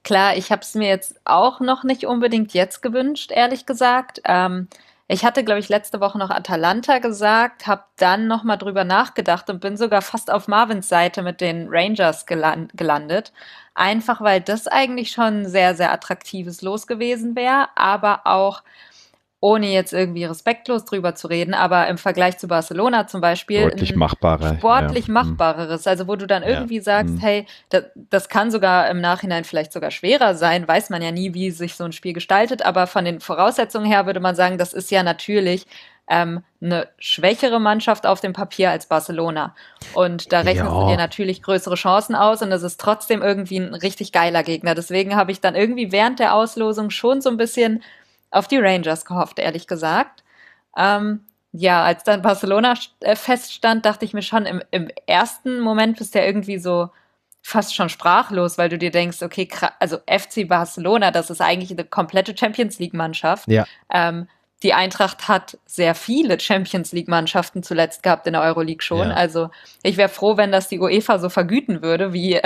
klar, ich habe es mir jetzt auch noch nicht unbedingt jetzt gewünscht, ehrlich gesagt. Ähm, ich hatte, glaube ich, letzte Woche noch Atalanta gesagt, habe dann nochmal drüber nachgedacht und bin sogar fast auf Marvins Seite mit den Rangers gelandet. Einfach weil das eigentlich schon ein sehr, sehr attraktives Los gewesen wäre, aber auch ohne jetzt irgendwie respektlos drüber zu reden, aber im Vergleich zu Barcelona zum Beispiel. Deutlich machbarer. Sportlich ja. Mhm. machbareres. Also, wo du dann irgendwie ja. sagst, mhm. hey, das, das, kann sogar im Nachhinein vielleicht sogar schwerer sein, weiß man ja nie, wie sich so ein Spiel gestaltet, aber von den Voraussetzungen her würde man sagen, das ist ja natürlich ähm, eine schwächere Mannschaft auf dem Papier als Barcelona. Und da rechnest ja. du dir natürlich größere Chancen aus und das ist trotzdem irgendwie ein richtig geiler Gegner. Deswegen habe ich dann irgendwie während der Auslosung schon so ein bisschen auf die Rangers gehofft, ehrlich gesagt. Ähm, ja, als dann Barcelona äh, feststand, dachte ich mir schon, im, im ersten Moment bist du ja irgendwie so fast schon sprachlos, weil du dir denkst, okay, also FC Barcelona, das ist eigentlich eine komplette Champions League-Mannschaft. Ja. Ähm, die Eintracht hat sehr viele Champions League-Mannschaften zuletzt gehabt in der Euroleague schon. Ja. Also ich wäre froh, wenn das die UEFA so vergüten würde, wie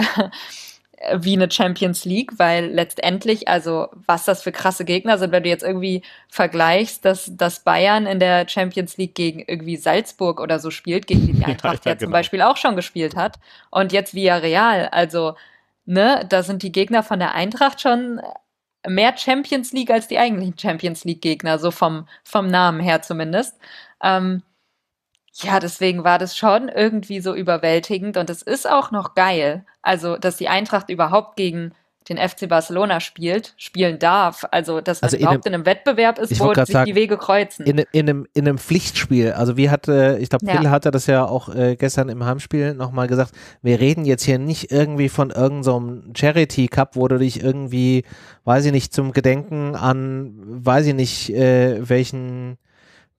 wie eine Champions League, weil letztendlich, also was das für krasse Gegner sind, wenn du jetzt irgendwie vergleichst, dass, dass Bayern in der Champions League gegen irgendwie Salzburg oder so spielt, gegen die, Eintracht ja, ja, ja zum genau. Beispiel auch schon gespielt hat und jetzt via Real, also ne, da sind die Gegner von der Eintracht schon mehr Champions League als die eigentlichen Champions League Gegner, so vom, vom Namen her zumindest. Ähm, ja, deswegen war das schon irgendwie so überwältigend und es ist auch noch geil. Also, dass die Eintracht überhaupt gegen den FC Barcelona spielt, spielen darf. Also, dass man also überhaupt in einem, in einem Wettbewerb ist, wo sich sagen, die Wege kreuzen. In, in, einem, in einem Pflichtspiel. Also, wie hatte, ich glaube, Phil ja. hatte das ja auch äh, gestern im Heimspiel nochmal gesagt. Wir reden jetzt hier nicht irgendwie von irgendeinem so Charity Cup, wo du dich irgendwie, weiß ich nicht, zum Gedenken an, weiß ich nicht, äh, welchen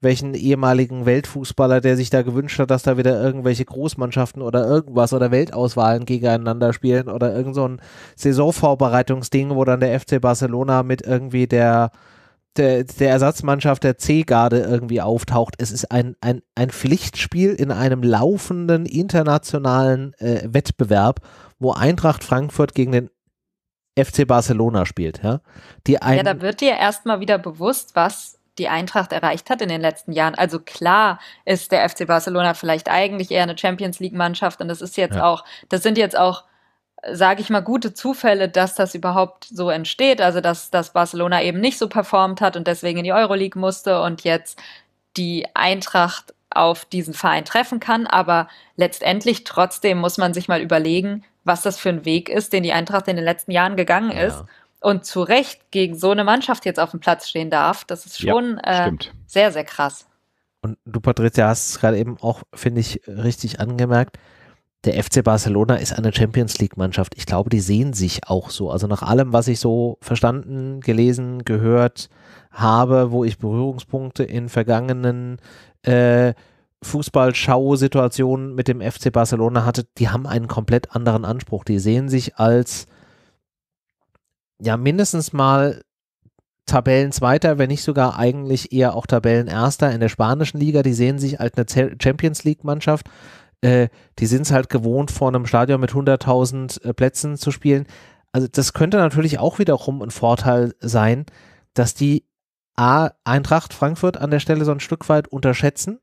welchen ehemaligen Weltfußballer, der sich da gewünscht hat, dass da wieder irgendwelche Großmannschaften oder irgendwas oder Weltauswahlen gegeneinander spielen oder irgend so ein Saisonvorbereitungsding, wo dann der FC Barcelona mit irgendwie der der, der Ersatzmannschaft der C-Garde irgendwie auftaucht. Es ist ein, ein, ein Pflichtspiel in einem laufenden internationalen äh, Wettbewerb, wo Eintracht Frankfurt gegen den FC Barcelona spielt. Ja, die ein ja da wird dir erstmal wieder bewusst, was die Eintracht erreicht hat in den letzten Jahren. Also klar ist der FC Barcelona vielleicht eigentlich eher eine Champions League Mannschaft und das ist jetzt ja. auch, das sind jetzt auch sage ich mal, gute Zufälle, dass das überhaupt so entsteht. Also, dass, dass Barcelona eben nicht so performt hat und deswegen in die Euroleague musste und jetzt die Eintracht auf diesen Verein treffen kann. Aber letztendlich trotzdem muss man sich mal überlegen, was das für ein Weg ist, den die Eintracht in den letzten Jahren gegangen ist. Ja und zu Recht gegen so eine Mannschaft jetzt auf dem Platz stehen darf. Das ist schon ja, äh, sehr, sehr krass. Und du, Patricia, hast es gerade eben auch, finde ich, richtig angemerkt. Der FC Barcelona ist eine Champions League-Mannschaft. Ich glaube, die sehen sich auch so. Also nach allem, was ich so verstanden, gelesen, gehört habe, wo ich Berührungspunkte in vergangenen äh, fußball situationen mit dem FC Barcelona hatte, die haben einen komplett anderen Anspruch. Die sehen sich als ja mindestens mal Tabellenzweiter, wenn nicht sogar eigentlich eher auch Tabellenerster in der spanischen Liga. Die sehen sich als eine Champions League-Mannschaft. Äh, die sind es halt gewohnt, vor einem Stadion mit 100.000 äh, Plätzen zu spielen. Also das könnte natürlich auch wiederum ein Vorteil sein, dass die A, Eintracht Frankfurt an der Stelle so ein Stück weit unterschätzen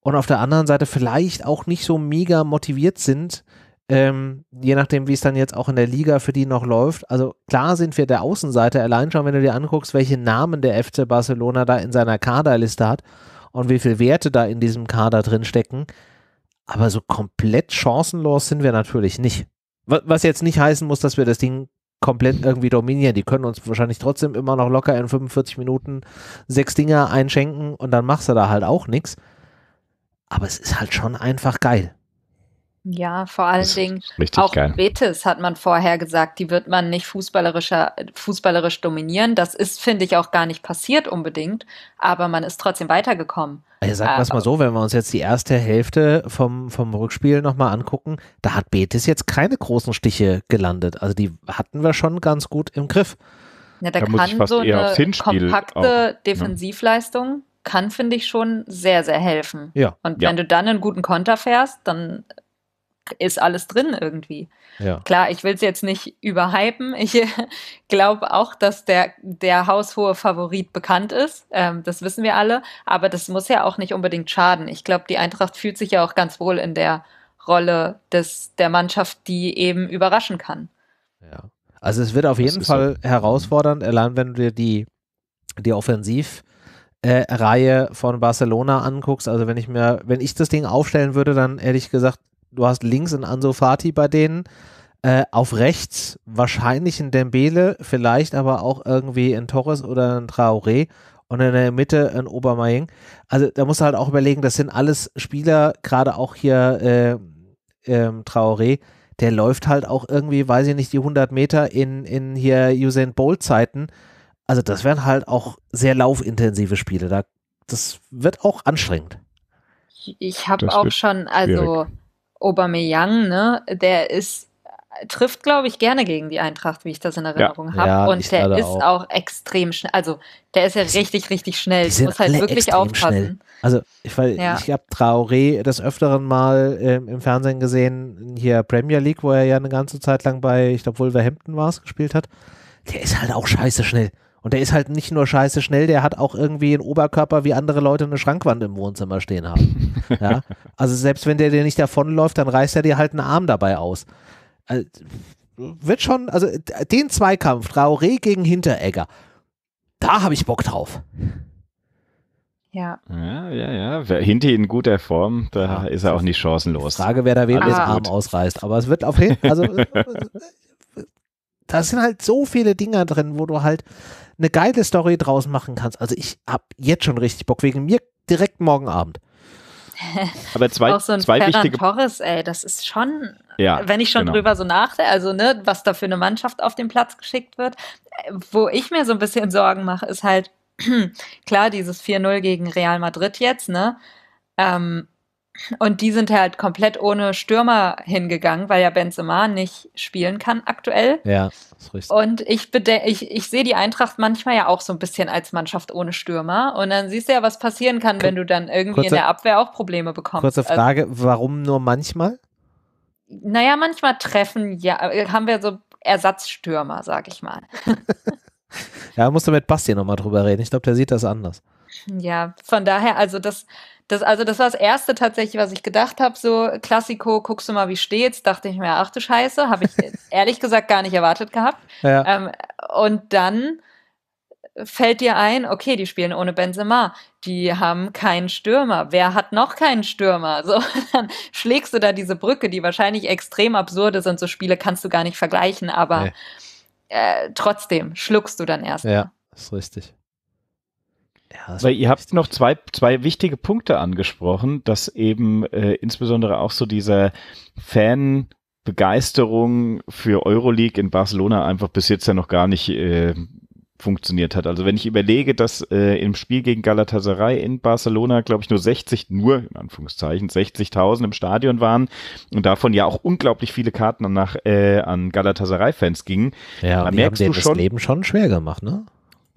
und auf der anderen Seite vielleicht auch nicht so mega motiviert sind, ähm, je nachdem, wie es dann jetzt auch in der Liga für die noch läuft. Also klar sind wir der Außenseiter, allein schon, wenn du dir anguckst, welche Namen der FC Barcelona da in seiner Kaderliste hat und wie viel Werte da in diesem Kader drin stecken. Aber so komplett chancenlos sind wir natürlich nicht. Was jetzt nicht heißen muss, dass wir das Ding komplett irgendwie dominieren. Die können uns wahrscheinlich trotzdem immer noch locker in 45 Minuten sechs Dinger einschenken und dann machst du da halt auch nichts. Aber es ist halt schon einfach geil. Ja, vor allen das Dingen auch geil. Betis hat man vorher gesagt, die wird man nicht fußballerischer, fußballerisch dominieren. Das ist, finde ich, auch gar nicht passiert unbedingt, aber man ist trotzdem weitergekommen. Also sagen wir es mal äh, so, wenn wir uns jetzt die erste Hälfte vom, vom Rückspiel nochmal angucken, da hat Betis jetzt keine großen Stiche gelandet. Also die hatten wir schon ganz gut im Griff. Ja, da, da kann ich so eine kompakte auch, ne? Defensivleistung ne? kann, finde ich, schon sehr, sehr helfen. Ja. Und ja. wenn du dann einen guten Konter fährst, dann ist alles drin irgendwie. Ja. Klar, ich will es jetzt nicht überhypen. Ich glaube auch, dass der, der haushohe Favorit bekannt ist. Ähm, das wissen wir alle. Aber das muss ja auch nicht unbedingt schaden. Ich glaube, die Eintracht fühlt sich ja auch ganz wohl in der Rolle des, der Mannschaft, die eben überraschen kann. Ja. Also es wird auf das jeden Fall so. Halt- herausfordernd, allein wenn du dir die, die Offensiv äh, Reihe von Barcelona anguckst, also wenn ich mir, wenn ich das Ding aufstellen würde, dann hätte ich gesagt, du hast links einen Ansu Fati bei denen, äh, auf rechts wahrscheinlich einen Dembele, vielleicht aber auch irgendwie einen Torres oder einen Traoré und in der Mitte ein Obermaying. Also da musst du halt auch überlegen, das sind alles Spieler, gerade auch hier äh, äh, Traoré, der läuft halt auch irgendwie, weiß ich nicht, die 100 Meter in, in hier Usain Bolt Zeiten. Also das wären halt auch sehr laufintensive Spiele. Da, das wird auch anstrengend. Ich habe auch schon, also schwierig. Aubameyang, ne, der ist trifft, glaube ich, gerne gegen die Eintracht, wie ich das in Erinnerung ja. habe. Ja, und der ist auch. auch. extrem schnell. Also, der ist ja richtig, richtig schnell. Du musst halt wirklich aufpassen. Schnell. Also, ich, ja. ich habe Traoré des Öfteren mal äh, im Fernsehen gesehen, hier Premier League, wo er ja eine ganze Zeit lang bei, ich glaube, Wolverhampton war es, gespielt hat. Der ist halt auch scheiße schnell. Und der ist halt nicht nur scheiße schnell, der hat auch irgendwie einen Oberkörper, wie andere Leute eine Schrankwand im Wohnzimmer stehen haben. ja? Also selbst wenn der dir nicht davonläuft, dann reißt er dir halt einen Arm dabei aus. Also, wird schon, also den Zweikampf, Traoré gegen Hinteregger, da habe ich Bock drauf. Ja. Ja, ja, ja. Hinti in guter Form, da ja, ist er auch nicht chancenlos. Frage, wer da wen den Arm ausreißt. Aber es wird auf jeden Fall, also da sind halt so viele Dinger drin, wo du halt eine geile Story draus machen kannst. Also ich habe jetzt schon richtig Bock wegen mir direkt morgen Abend. Aber zwei, auch so ein zwei wichtige Torres, ey, das ist schon, ja, wenn ich schon genau. drüber so nachdenke, also ne, was da für eine Mannschaft auf den Platz geschickt wird, wo ich mir so ein bisschen Sorgen mache, ist halt klar dieses 4-0 gegen Real Madrid jetzt, ne? Ähm, und die sind halt komplett ohne Stürmer hingegangen, weil ja Benzema nicht spielen kann aktuell. Ja, ist richtig. Und ich, ich, ich sehe die Eintracht manchmal ja auch so ein bisschen als Mannschaft ohne Stürmer. Und dann siehst du ja, was passieren kann, wenn du dann irgendwie kurze, in der Abwehr auch Probleme bekommst. Kurze also Frage, also, warum nur manchmal? Naja, manchmal treffen, ja, haben wir so Ersatzstürmer, sag ich mal. ja, musst du mit Basti nochmal drüber reden. Ich glaube, der sieht das anders. Ja, von daher, also das, das, also das war das erste tatsächlich, was ich gedacht habe. So Klassiko, guckst du mal, wie steht's? Dachte ich mir, ach du Scheiße, habe ich ehrlich gesagt gar nicht erwartet gehabt. Ja. Ähm, und dann fällt dir ein, okay, die spielen ohne Benzema, die haben keinen Stürmer. Wer hat noch keinen Stürmer? So, dann schlägst du da diese Brücke, die wahrscheinlich extrem absurd ist und So Spiele kannst du gar nicht vergleichen, aber nee. äh, trotzdem schluckst du dann erst. Ja, ist richtig. Ja, Weil ihr habt noch zwei, zwei wichtige Punkte angesprochen, dass eben äh, insbesondere auch so dieser Fan, Begeisterung für Euroleague in Barcelona einfach bis jetzt ja noch gar nicht äh, funktioniert hat. Also wenn ich überlege, dass äh, im Spiel gegen Galatasaray in Barcelona, glaube ich, nur 60, nur in Anführungszeichen 60.000 im Stadion waren und davon ja auch unglaublich viele Karten nach, äh, an Galatasaray-Fans gingen, ja, dann merkst du schon, das Leben schon schwer gemacht, ne?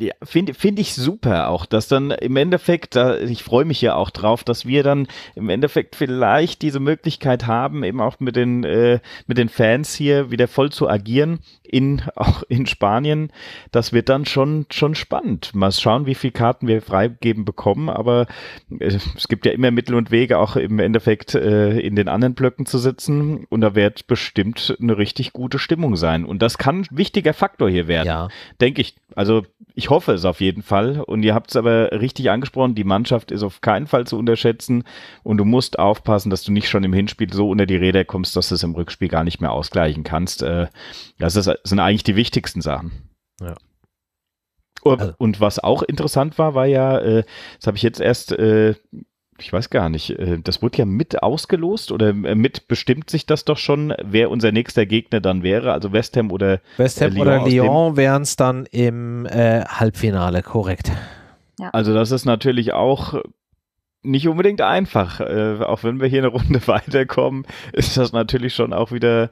Ja, finde find ich super auch, dass dann im Endeffekt, ich freue mich ja auch drauf, dass wir dann im Endeffekt vielleicht diese Möglichkeit haben, eben auch mit den, äh, mit den Fans hier wieder voll zu agieren, in, auch in Spanien. Das wird dann schon, schon spannend. Mal schauen, wie viele Karten wir freigeben bekommen, aber äh, es gibt ja immer Mittel und Wege, auch im Endeffekt äh, in den anderen Blöcken zu sitzen und da wird bestimmt eine richtig gute Stimmung sein. Und das kann ein wichtiger Faktor hier werden, ja. denke ich. Also ich hoffe es auf jeden Fall. Und ihr habt es aber richtig angesprochen, die Mannschaft ist auf keinen Fall zu unterschätzen. Und du musst aufpassen, dass du nicht schon im Hinspiel so unter die Räder kommst, dass du es im Rückspiel gar nicht mehr ausgleichen kannst. Äh, das ist, sind eigentlich die wichtigsten Sachen. Ja. Und also was auch interessant war, war ja, äh, das habe ich jetzt erst äh, ich weiß gar nicht, äh, das wurde ja mit ausgelost oder äh, mit bestimmt sich das doch schon, wer unser nächster Gegner dann wäre, also West Ham oder West Ham Lyon oder Lyon wären es dann im äh, Halbfinale, korrekt. Ja. Also das ist natürlich auch nicht unbedingt einfach. Äh, auch wenn wir hier eine Runde weiterkommen, ist das natürlich schon auch wieder,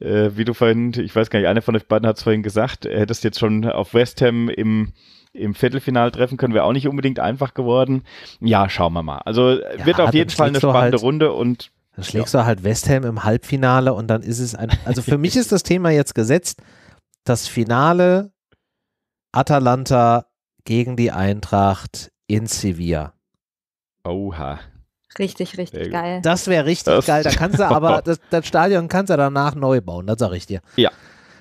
äh, wie du vorhin, ich weiß gar nicht, einer von euch beiden hat es vorhin gesagt, hättest jetzt schon auf West Ham im im Viertelfinale treffen können, wäre auch nicht unbedingt einfach geworden. Ja, schauen wir mal. Also ja, wird auf jeden Fall eine spannende halt, Runde und. Dann schlägst ja. du halt West Ham im Halbfinale und dann ist es ein. Also für mich ist das Thema jetzt gesetzt. Das Finale Atalanta gegen die Eintracht in Sevilla. Oha. Richtig, richtig geil. Das wäre richtig das geil. Da kannst du aber, das, das, Stadion kannst du danach neu bauen, das sage ich dir. Ja.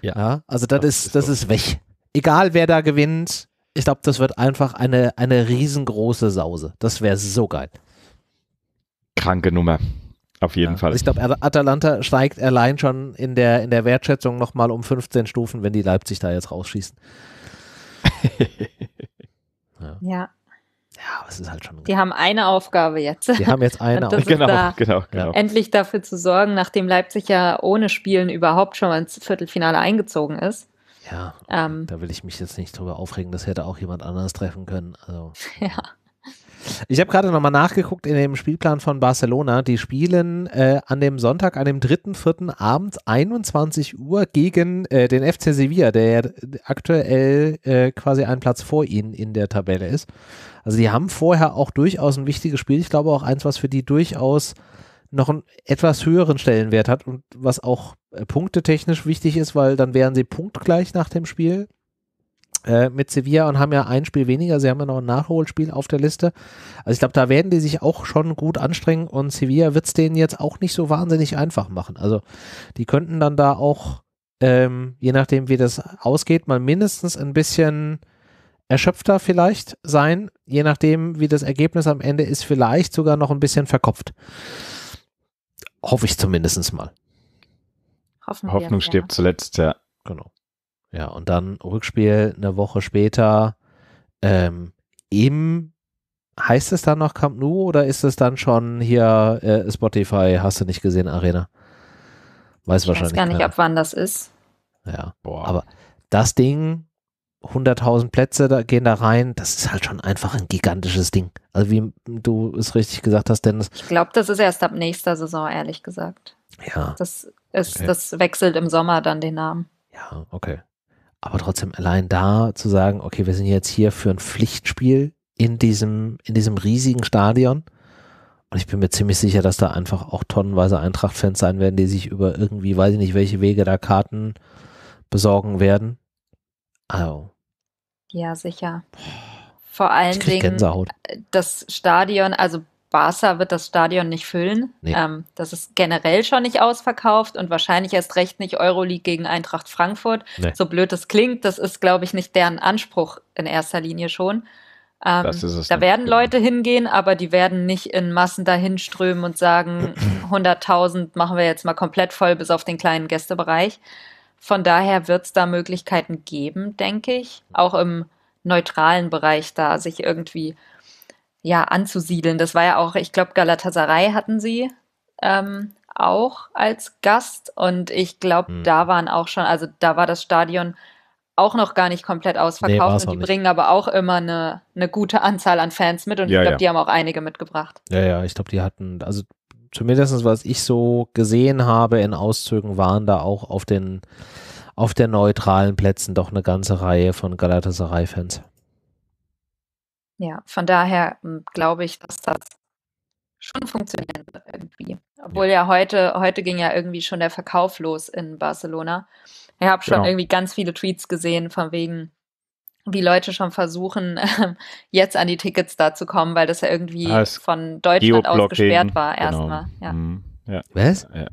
ja. ja also das, das ist, ist, das so. ist weg. Egal wer da gewinnt, ich glaube, das wird einfach eine, eine riesengroße Sause. Das wäre so geil. Kranke Nummer. Auf jeden ja. Fall. Also ich glaube, Atalanta steigt allein schon in der, in der Wertschätzung nochmal um 15 Stufen, wenn die Leipzig da jetzt rausschießen. ja. ja. Ja, es ist halt schon. Die geil. haben eine Aufgabe jetzt. Die haben jetzt eine Aufgabe. Genau, genau, genau, Endlich dafür zu sorgen, nachdem Leipzig ja ohne Spielen überhaupt schon mal ins Viertelfinale eingezogen ist, ja, ähm, da will ich mich jetzt nicht drüber aufregen. Das hätte auch jemand anders treffen können. Also. Ja. Ich habe gerade nochmal nachgeguckt in dem Spielplan von Barcelona. Die spielen äh, an dem Sonntag, an dem dritten, vierten Abend, 21 Uhr gegen äh, den FC Sevilla, der aktuell äh, quasi einen Platz vor ihnen in der Tabelle ist. Also die haben vorher auch durchaus ein wichtiges Spiel. Ich glaube auch eins, was für die durchaus noch einen etwas höheren Stellenwert hat und was auch äh, punktetechnisch wichtig ist, weil dann wären sie punktgleich nach dem Spiel äh, mit Sevilla und haben ja ein Spiel weniger. Sie haben ja noch ein Nachholspiel auf der Liste. Also ich glaube, da werden die sich auch schon gut anstrengen und Sevilla wird es denen jetzt auch nicht so wahnsinnig einfach machen. Also die könnten dann da auch, ähm, je nachdem wie das ausgeht, mal mindestens ein bisschen erschöpfter vielleicht sein, je nachdem wie das Ergebnis am Ende ist, vielleicht sogar noch ein bisschen verkopft. Hoffe ich zumindest mal. Hoffen Hoffnung wir, stirbt ja. zuletzt, ja. Genau. Ja, und dann Rückspiel eine Woche später ähm, im Heißt es dann noch Camp Nou oder ist es dann schon hier äh, Spotify, hast du nicht gesehen, Arena? Weiß ich wahrscheinlich. Ich weiß gar nicht, keiner. ab wann das ist. Ja, Boah. aber das Ding 100.000 Plätze da, gehen da rein. Das ist halt schon einfach ein gigantisches Ding. Also wie du es richtig gesagt hast, Dennis. Ich glaube, das ist erst ab nächster Saison, ehrlich gesagt. Ja. Das, ist, okay. das wechselt im Sommer dann den Namen. Ja, okay. Aber trotzdem allein da zu sagen, okay, wir sind jetzt hier für ein Pflichtspiel in diesem, in diesem riesigen Stadion. Und ich bin mir ziemlich sicher, dass da einfach auch tonnenweise Eintracht-Fans sein werden, die sich über irgendwie, weiß ich nicht, welche Wege da Karten besorgen werden. Also, ja, sicher. Vor allen Dingen Gänsehaut. das Stadion, also Barca wird das Stadion nicht füllen. Nee. Ähm, das ist generell schon nicht ausverkauft und wahrscheinlich erst recht nicht Euroleague gegen Eintracht Frankfurt. Nee. So blöd es klingt, das ist, glaube ich, nicht deren Anspruch in erster Linie schon. Ähm, da werden genau. Leute hingehen, aber die werden nicht in Massen dahin strömen und sagen, 100.000 machen wir jetzt mal komplett voll bis auf den kleinen Gästebereich. Von daher wird es da Möglichkeiten geben, denke ich, auch im neutralen Bereich da sich irgendwie ja anzusiedeln. Das war ja auch, ich glaube, Galatasaray hatten sie ähm, auch als Gast und ich glaube, hm. da waren auch schon, also da war das Stadion auch noch gar nicht komplett ausverkauft nee, und die nicht. bringen aber auch immer eine, eine gute Anzahl an Fans mit und ja, ich glaube, ja. die haben auch einige mitgebracht. Ja, ja, ich glaube, die hatten, also zumindest was ich so gesehen habe in Auszügen, waren da auch auf den auf der neutralen Plätzen doch eine ganze Reihe von Galatasaray-Fans. Ja, von daher hm, glaube ich, dass das schon funktionieren wird irgendwie. Obwohl ja. ja, heute, heute ging ja irgendwie schon der Verkauf los in Barcelona. Ich habe schon genau. irgendwie ganz viele Tweets gesehen, von wegen, wie Leute schon versuchen, ähm, jetzt an die Tickets da zu kommen, weil das ja irgendwie das ah, von Deutschland aus gesperrt war genau. erstmal. Genau. Ja. Mhm. Ja. Was? Ja.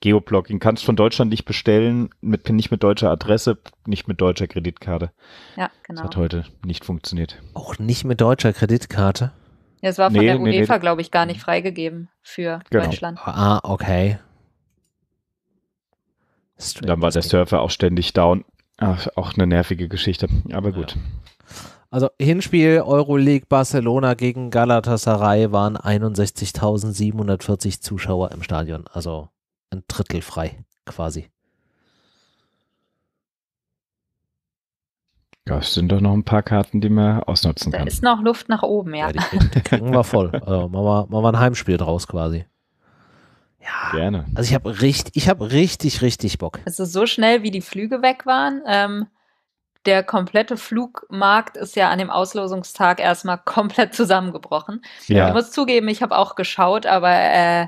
Geoblocking kannst von Deutschland nicht bestellen, mit, nicht mit deutscher Adresse, nicht mit deutscher Kreditkarte. Ja, genau. Das hat heute nicht funktioniert. Auch nicht mit deutscher Kreditkarte? Ja, es war von nee, der UEFA, nee, glaube ich, gar nicht mhm. freigegeben für genau. Deutschland. Ah, okay. Dann war der Surfer auch ständig down. Ach, auch eine nervige Geschichte, aber gut. Ja. Also Hinspiel Euroleague Barcelona gegen Galatasaray waren 61.740 Zuschauer im Stadion, also ein Drittel frei quasi. Ja, sind doch noch ein paar Karten, die man ausnutzen da kann. Da ist noch Luft nach oben, ja. ja die kriegen wir voll. Also machen wir, machen wir ein Heimspiel draus quasi. Ja. Gerne. Also ich habe richtig, ich habe richtig, richtig Bock. Also so schnell wie die Flüge weg waren, ähm, der komplette Flugmarkt ist ja an dem Auslosungstag erstmal komplett zusammengebrochen. Ja. Ich muss zugeben, ich habe auch geschaut, aber äh,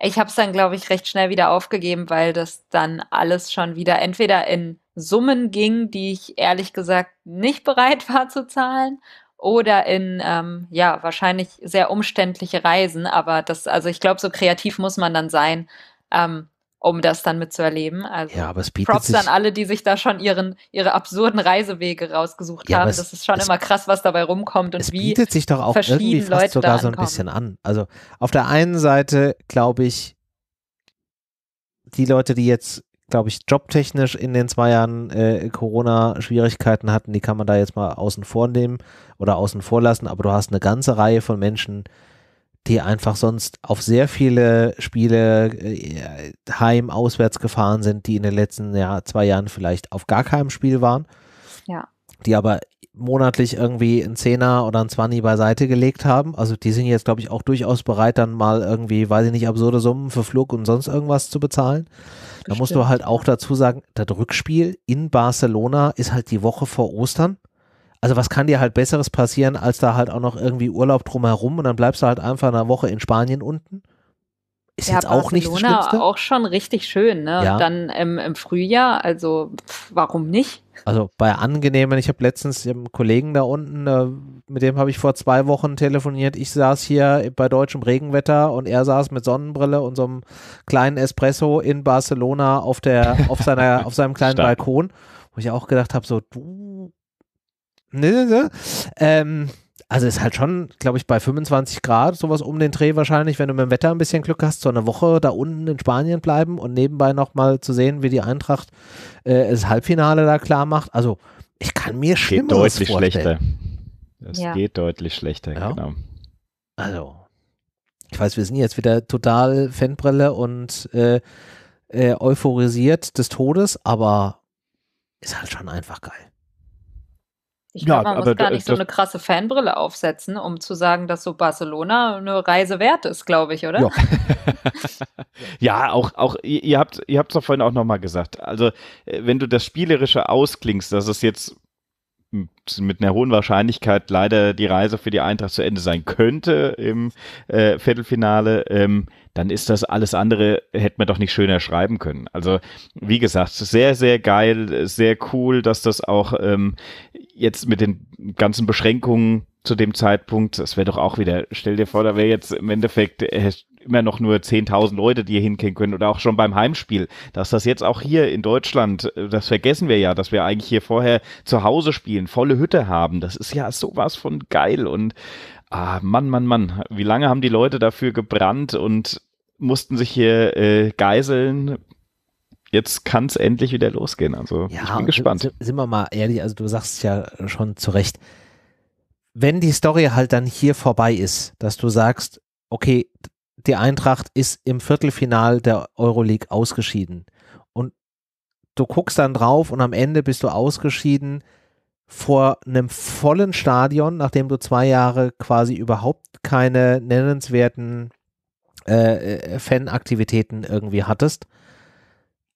ich habe es dann, glaube ich, recht schnell wieder aufgegeben, weil das dann alles schon wieder entweder in Summen ging, die ich ehrlich gesagt nicht bereit war zu zahlen, oder in ähm, ja wahrscheinlich sehr umständliche Reisen. Aber das, also ich glaube, so kreativ muss man dann sein, ähm, um das dann mitzuerleben. Also ja, aber es bietet Props sich, an alle, die sich da schon ihren ihre absurden Reisewege rausgesucht ja, haben. Es, das ist schon es, immer krass, was dabei rumkommt und es wie bietet sich doch auch irgendwie fast Leute sogar so ein bisschen an. Also auf der einen Seite glaube ich, die Leute, die jetzt glaube ich, jobtechnisch in den zwei Jahren äh, Corona-Schwierigkeiten hatten, die kann man da jetzt mal außen vor nehmen oder außen vor lassen, aber du hast eine ganze Reihe von Menschen, die einfach sonst auf sehr viele Spiele äh, heim, auswärts gefahren sind, die in den letzten ja, zwei Jahren vielleicht auf gar keinem Spiel waren. Ja die aber monatlich irgendwie ein Zehner oder ein Zwanni beiseite gelegt haben. Also die sind jetzt, glaube ich, auch durchaus bereit, dann mal irgendwie, weiß ich nicht, absurde Summen für Flug und sonst irgendwas zu bezahlen. Da musst du halt auch dazu sagen, das Rückspiel in Barcelona ist halt die Woche vor Ostern. Also was kann dir halt Besseres passieren, als da halt auch noch irgendwie Urlaub drumherum und dann bleibst du halt einfach eine Woche in Spanien unten? Ist ja, jetzt auch Barcelona nicht das Schlimmste. auch schon richtig schön, ne? Ja. Und dann ähm, im Frühjahr, also pff, warum nicht? Also bei angenehmen, ich habe letztens einen Kollegen da unten, äh, mit dem habe ich vor zwei Wochen telefoniert. Ich saß hier bei deutschem Regenwetter und er saß mit Sonnenbrille und so einem kleinen Espresso in Barcelona auf, der, auf, seiner, auf seinem kleinen Balkon, wo ich auch gedacht habe, so du. Ne, ne, ne. Ähm, also ist halt schon, glaube ich, bei 25 Grad sowas um den Dreh wahrscheinlich, wenn du mit dem Wetter ein bisschen Glück hast, so eine Woche da unten in Spanien bleiben und nebenbei nochmal zu sehen, wie die Eintracht äh, das Halbfinale da klar macht. Also ich kann mir geht deutlich vorstellen. schlechter. Es ja. geht deutlich schlechter, ja. genau. Also, ich weiß, wir sind jetzt wieder total Fanbrille und äh, äh, euphorisiert des Todes, aber ist halt schon einfach geil. Ich glaube, ja, man muss gar nicht so eine krasse Fanbrille aufsetzen, um zu sagen, dass so Barcelona eine Reise wert ist, glaube ich, oder? Ja, ja auch, auch ihr habt ihr habt es doch vorhin auch nochmal gesagt. Also, äh, wenn du das Spielerische ausklingst, dass es jetzt mit einer hohen Wahrscheinlichkeit leider die Reise für die Eintracht zu Ende sein könnte im äh, Viertelfinale, ähm, dann ist das alles andere, hätte man doch nicht schöner schreiben können. Also wie gesagt, sehr, sehr geil, sehr cool, dass das auch ähm, jetzt mit den ganzen Beschränkungen zu dem Zeitpunkt, das wäre doch auch wieder, stell dir vor, da wäre jetzt im Endeffekt äh, immer noch nur 10.000 Leute, die hier hingehen können oder auch schon beim Heimspiel, dass das jetzt auch hier in Deutschland, äh, das vergessen wir ja, dass wir eigentlich hier vorher zu Hause spielen, volle Hütte haben, das ist ja sowas von geil und ah, Mann, Mann, Mann, wie lange haben die Leute dafür gebrannt und mussten sich hier äh, geiseln, jetzt kann es endlich wieder losgehen. Also ja, ich bin gespannt. Sind wir mal ehrlich, also du sagst ja schon zu Recht, wenn die Story halt dann hier vorbei ist, dass du sagst, okay, die Eintracht ist im Viertelfinal der Euroleague ausgeschieden und du guckst dann drauf und am Ende bist du ausgeschieden vor einem vollen Stadion, nachdem du zwei Jahre quasi überhaupt keine nennenswerten äh, äh Fanaktivitäten irgendwie hattest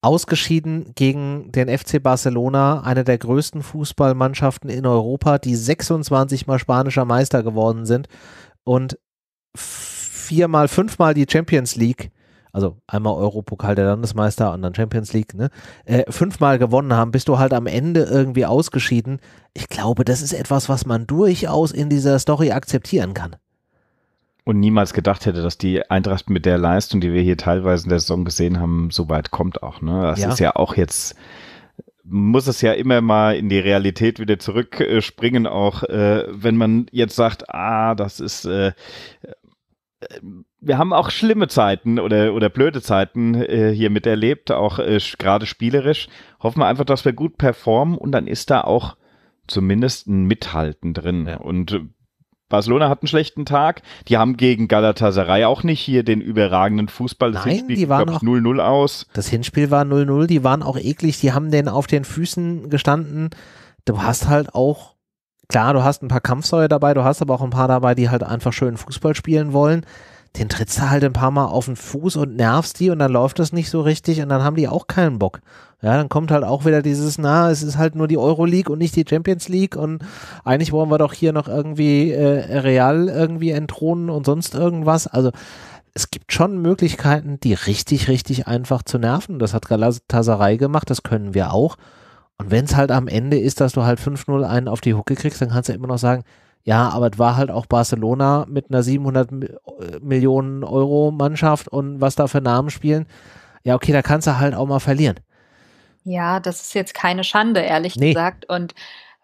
Ausgeschieden gegen den FC Barcelona, eine der größten Fußballmannschaften in Europa, die 26 mal spanischer Meister geworden sind und viermal, fünfmal die Champions League, also einmal Europokal der Landesmeister und dann Champions League, ne, äh, fünfmal gewonnen haben, bist du halt am Ende irgendwie ausgeschieden. Ich glaube, das ist etwas, was man durchaus in dieser Story akzeptieren kann und niemals gedacht hätte, dass die Eintracht mit der Leistung, die wir hier teilweise in der Saison gesehen haben, so weit kommt auch. Ne? Das ja. ist ja auch jetzt, muss es ja immer mal in die Realität wieder zurückspringen, auch äh, wenn man jetzt sagt, ah, das ist, äh, äh wir haben auch schlimme Zeiten oder, oder blöde Zeiten äh, hier miterlebt, auch äh, gerade spielerisch. Hoffen wir einfach, dass wir gut performen und dann ist da auch zumindest ein Mithalten drin. Ja. Und äh, Barcelona hat einen schlechten Tag. Die haben gegen Galatasaray auch nicht hier den überragenden Fußball. Das Nein, Hinspiel die waren 0-0 aus. Das Hinspiel war 0-0. Die waren auch eklig. Die haben den auf den Füßen gestanden. Du hast halt auch, klar, du hast ein paar Kampfsäue dabei. Du hast aber auch ein paar dabei, die halt einfach schön Fußball spielen wollen den trittst du halt ein paar Mal auf den Fuß und nervst die und dann läuft das nicht so richtig und dann haben die auch keinen Bock. Ja, dann kommt halt auch wieder dieses, na, es ist halt nur die Euroleague und nicht die Champions League und eigentlich wollen wir doch hier noch irgendwie äh, Real irgendwie entthronen und sonst irgendwas. Also es gibt schon Möglichkeiten, die richtig, richtig einfach zu nerven. Das hat Galatasaray gemacht, das können wir auch. Und wenn es halt am Ende ist, dass du halt 5-0 einen auf die Hucke kriegst, dann kannst du immer noch sagen, ja, aber es war halt auch Barcelona mit einer 700 äh, Millionen Euro Mannschaft und was da für Namen spielen. Ja, okay, da kannst du halt auch mal verlieren. Ja, das ist jetzt keine Schande, ehrlich nee. gesagt. Und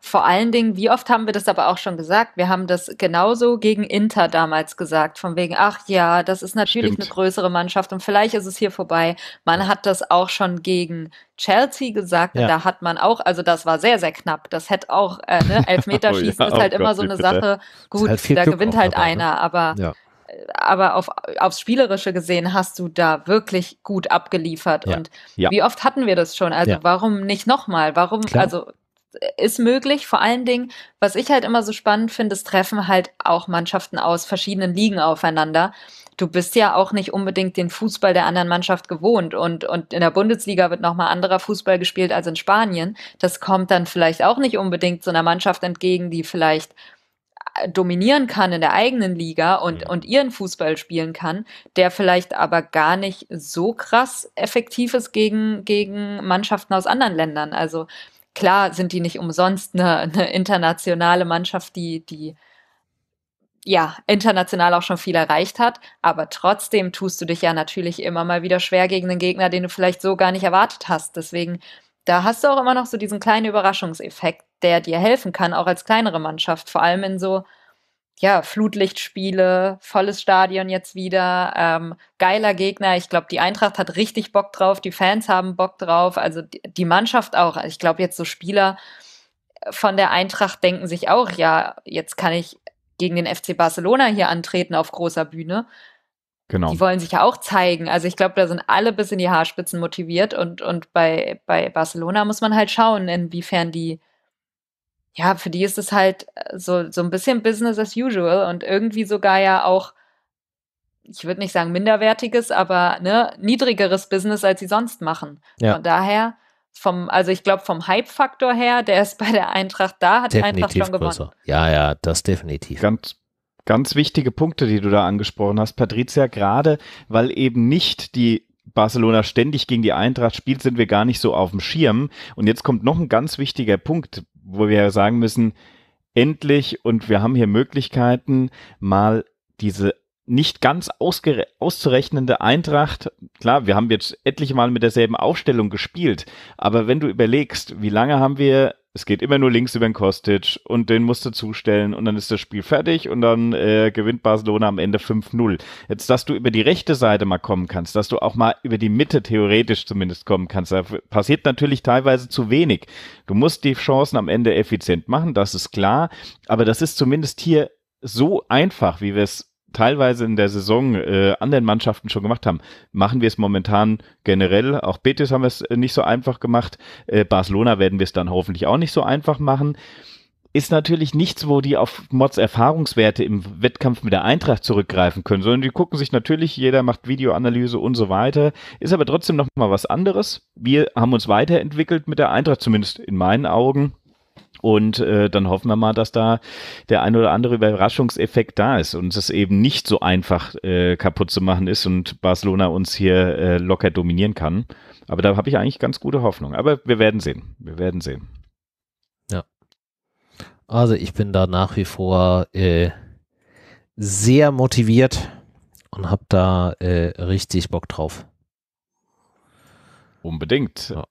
vor allen Dingen, wie oft haben wir das aber auch schon gesagt? Wir haben das genauso gegen Inter damals gesagt, von wegen, ach ja, das ist natürlich Stimmt. eine größere Mannschaft und vielleicht ist es hier vorbei. Man hat das auch schon gegen Chelsea gesagt, ja. da hat man auch, also das war sehr, sehr knapp. Das hätte auch, äh, ne, Elfmeterschießen oh ja, ist halt oh immer Gott, so eine Sache, halt gut, halt da Glück gewinnt halt dabei, ne? einer, aber ja äh, aber auf, aufs Spielerische gesehen hast du da wirklich gut abgeliefert. Ja. Und ja. wie oft hatten wir das schon? Also ja. warum nicht nochmal? Warum, Klar. also ist möglich. Vor allen Dingen, was ich halt immer so spannend finde, es treffen halt auch Mannschaften aus verschiedenen Ligen aufeinander. Du bist ja auch nicht unbedingt den Fußball der anderen Mannschaft gewohnt und, und in der Bundesliga wird nochmal anderer Fußball gespielt als in Spanien. Das kommt dann vielleicht auch nicht unbedingt so einer Mannschaft entgegen, die vielleicht äh, dominieren kann in der eigenen Liga und, mhm. und ihren Fußball spielen kann, der vielleicht aber gar nicht so krass effektiv ist gegen, gegen Mannschaften aus anderen Ländern. Also klar sind die nicht umsonst eine, eine internationale Mannschaft, die, die ja, international auch schon viel erreicht hat, aber trotzdem tust du dich ja natürlich immer mal wieder schwer gegen einen Gegner, den du vielleicht so gar nicht erwartet hast. Deswegen, da hast du auch immer noch so diesen kleinen Überraschungseffekt, der dir helfen kann, auch als kleinere Mannschaft, vor allem in so ja, Flutlichtspiele, volles Stadion jetzt wieder, ähm, geiler Gegner. Ich glaube, die Eintracht hat richtig Bock drauf, die Fans haben Bock drauf, also die, Mannschaft auch. Also ich glaube, jetzt so Spieler von der Eintracht denken sich auch, ja, jetzt kann ich gegen den FC Barcelona hier antreten auf großer Bühne. Genau. Die wollen sich ja auch zeigen. Also ich glaube, da sind alle bis in die Haarspitzen motiviert und, und bei, bei Barcelona muss man halt schauen, inwiefern die ja, für die ist es halt äh, so, so ein bisschen Business as usual und irgendwie sogar ja auch, ich würde nicht sagen minderwertiges, aber ne, niedrigeres Business, als sie sonst machen. Ja. Von daher, vom, also ich glaube, vom Hype-Faktor her, der ist bei der Eintracht da, hat definitiv die Eintracht schon größer. gewonnen. Ja, ja, das definitiv. Ganz Ganz wichtige Punkte, die du da angesprochen hast, Patricia, gerade weil eben nicht die Barcelona ständig gegen die Eintracht spielt, sind wir gar nicht so auf dem Schirm. Und jetzt kommt noch ein ganz wichtiger Punkt wo wir sagen müssen, endlich und wir haben hier Möglichkeiten, mal diese nicht ganz auszurechnende Eintracht, klar, wir haben jetzt etliche Mal mit derselben Aufstellung gespielt, aber wenn du überlegst, wie lange haben wir, es geht immer nur links über den Kostic und den musst du zustellen und dann ist das Spiel fertig und dann äh, gewinnt Barcelona am Ende 5-0. Jetzt, dass du über die rechte Seite mal kommen kannst, dass du auch mal über die Mitte theoretisch zumindest kommen kannst, da passiert natürlich teilweise zu wenig. Du musst die Chancen am Ende effizient machen, das ist klar, aber das ist zumindest hier so einfach, wie wir es teilweise in der Saison äh, anderen Mannschaften schon gemacht haben, machen wir es momentan generell. Auch Betis haben wir es äh, nicht so einfach gemacht. Äh, Barcelona werden wir es dann hoffentlich auch nicht so einfach machen. Ist natürlich nichts, wo die auf Mods Erfahrungswerte im Wettkampf mit der Eintracht zurückgreifen können, sondern die gucken sich natürlich, jeder macht Videoanalyse und so weiter. Ist aber trotzdem nochmal was anderes. Wir haben uns weiterentwickelt mit der Eintracht, zumindest in meinen Augen und äh, dann hoffen wir mal, dass da der ein oder andere Überraschungseffekt da ist und es eben nicht so einfach äh, kaputt zu machen ist und Barcelona uns hier äh, locker dominieren kann. Aber da habe ich eigentlich ganz gute Hoffnung. Aber wir werden sehen. Wir werden sehen. Ja. Also ich bin da nach wie vor äh, sehr motiviert und habe da äh, richtig Bock drauf. Unbedingt. Ja.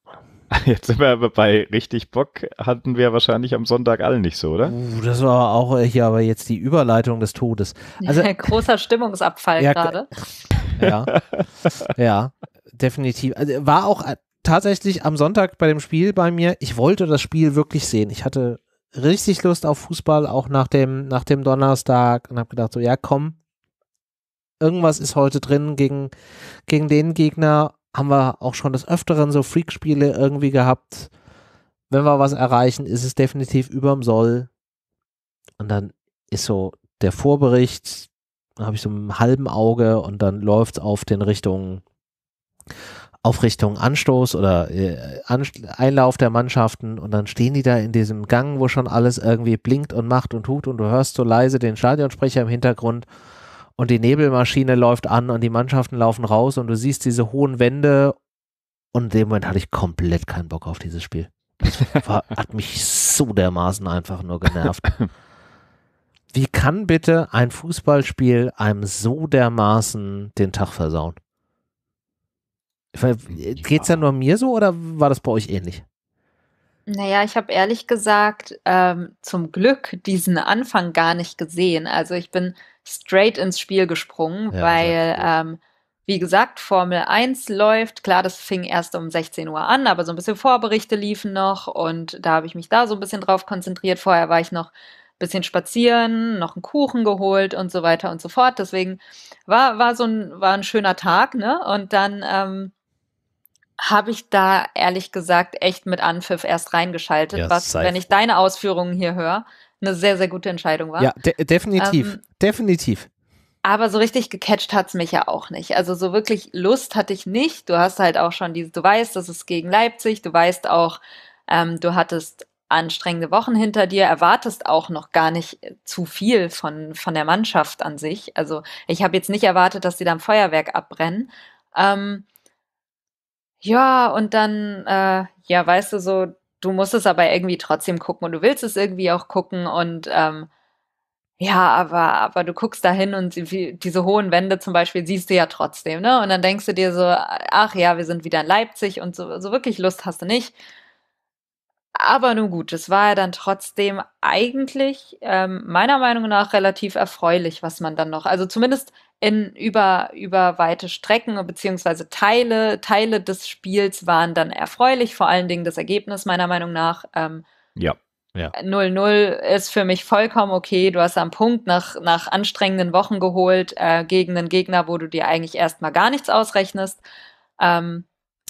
Jetzt sind wir aber bei richtig Bock, hatten wir wahrscheinlich am Sonntag alle nicht so, oder? Uh, das war auch hier aber jetzt die Überleitung des Todes. Also, Großer Stimmungsabfall ja, gerade. Ja, ja, definitiv. Also, war auch äh, tatsächlich am Sonntag bei dem Spiel bei mir, ich wollte das Spiel wirklich sehen. Ich hatte richtig Lust auf Fußball, auch nach dem, nach dem Donnerstag und habe gedacht, so ja, komm, irgendwas ist heute drin gegen, gegen den Gegner haben wir auch schon des Öfteren so Freak-Spiele irgendwie gehabt. Wenn wir was erreichen, ist es definitiv überm Soll. Und dann ist so der Vorbericht, da habe ich so einen halben Auge und dann läuft es auf den Richtungen, auf Richtung Anstoß oder äh, Einlauf der Mannschaften und dann stehen die da in diesem Gang, wo schon alles irgendwie blinkt und macht und tut und du hörst so leise den Stadionsprecher im Hintergrund und die Nebelmaschine läuft an und die Mannschaften laufen raus und du siehst diese hohen Wände und in dem Moment hatte ich komplett keinen Bock auf dieses Spiel. War, hat mich so dermaßen einfach nur genervt. Wie kann bitte ein Fußballspiel einem so dermaßen den Tag versauen? Hm, geht's ja nur mir so oder war das bei euch ähnlich? Naja, ich habe ehrlich gesagt ähm, zum Glück diesen Anfang gar nicht gesehen. Also ich bin straight ins Spiel gesprungen, ja, weil, ähm, wie gesagt, Formel 1 läuft. Klar, das fing erst um 16 Uhr an, aber so ein bisschen Vorberichte liefen noch und da habe ich mich da so ein bisschen drauf konzentriert. Vorher war ich noch ein bisschen spazieren, noch einen Kuchen geholt und so weiter und so fort. Deswegen war, war so ein, war ein schöner Tag, ne? Und dann, ähm, habe ich da ehrlich gesagt echt mit Anpfiff erst reingeschaltet, ja, was, wenn ich deine Ausführungen hier höre, eine sehr, sehr gute Entscheidung war. Ja, de definitiv. Ähm, definitiv. Aber so richtig gecatcht hat es mich ja auch nicht. Also so wirklich Lust hatte ich nicht. Du hast halt auch schon diese, du weißt, das ist gegen Leipzig, du weißt auch, ähm, du hattest anstrengende Wochen hinter dir, erwartest auch noch gar nicht äh, zu viel von, von der Mannschaft an sich. Also ich habe jetzt nicht erwartet, dass sie dann Feuerwerk abbrennen. Ähm, ja, und dann, äh, ja, weißt du, so du musst es aber irgendwie trotzdem gucken und du willst es irgendwie auch gucken und ähm, ja, aber, aber du guckst da hin und diese hohen Wände zum Beispiel siehst du ja trotzdem, ne? Und dann denkst du dir so, ach ja, wir sind wieder in Leipzig und so, so wirklich Lust hast du nicht. Aber nun gut, es war ja dann trotzdem eigentlich ähm, meiner Meinung nach relativ erfreulich, was man dann noch, also zumindest in, über, über weite Strecken beziehungsweise Teile, Teile des Spiels waren dann erfreulich, vor allen Dingen das Ergebnis meiner Meinung nach. Ähm, ja. 0-0 ja. ist für mich vollkommen okay. Du hast am Punkt nach, nach anstrengenden Wochen geholt äh, gegen einen Gegner, wo du dir eigentlich erstmal gar nichts ausrechnest. Ähm,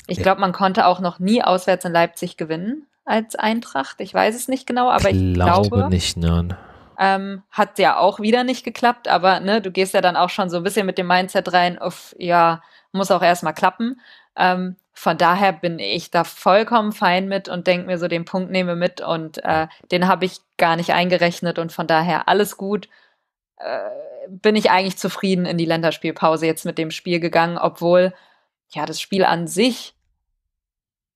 ich glaube, man konnte auch noch nie auswärts in Leipzig gewinnen als Eintracht. Ich weiß es nicht genau, aber glaube ich glaube nicht, nein. Ähm, hat ja auch wieder nicht geklappt, aber ne, du gehst ja dann auch schon so ein bisschen mit dem Mindset rein, auf ja, muss auch erstmal klappen. Ähm, von daher bin ich da vollkommen fein mit und denke mir so, den Punkt nehme mit und äh, den habe ich gar nicht eingerechnet und von daher alles gut. Äh, bin ich eigentlich zufrieden in die Länderspielpause jetzt mit dem Spiel gegangen, obwohl ja das Spiel an sich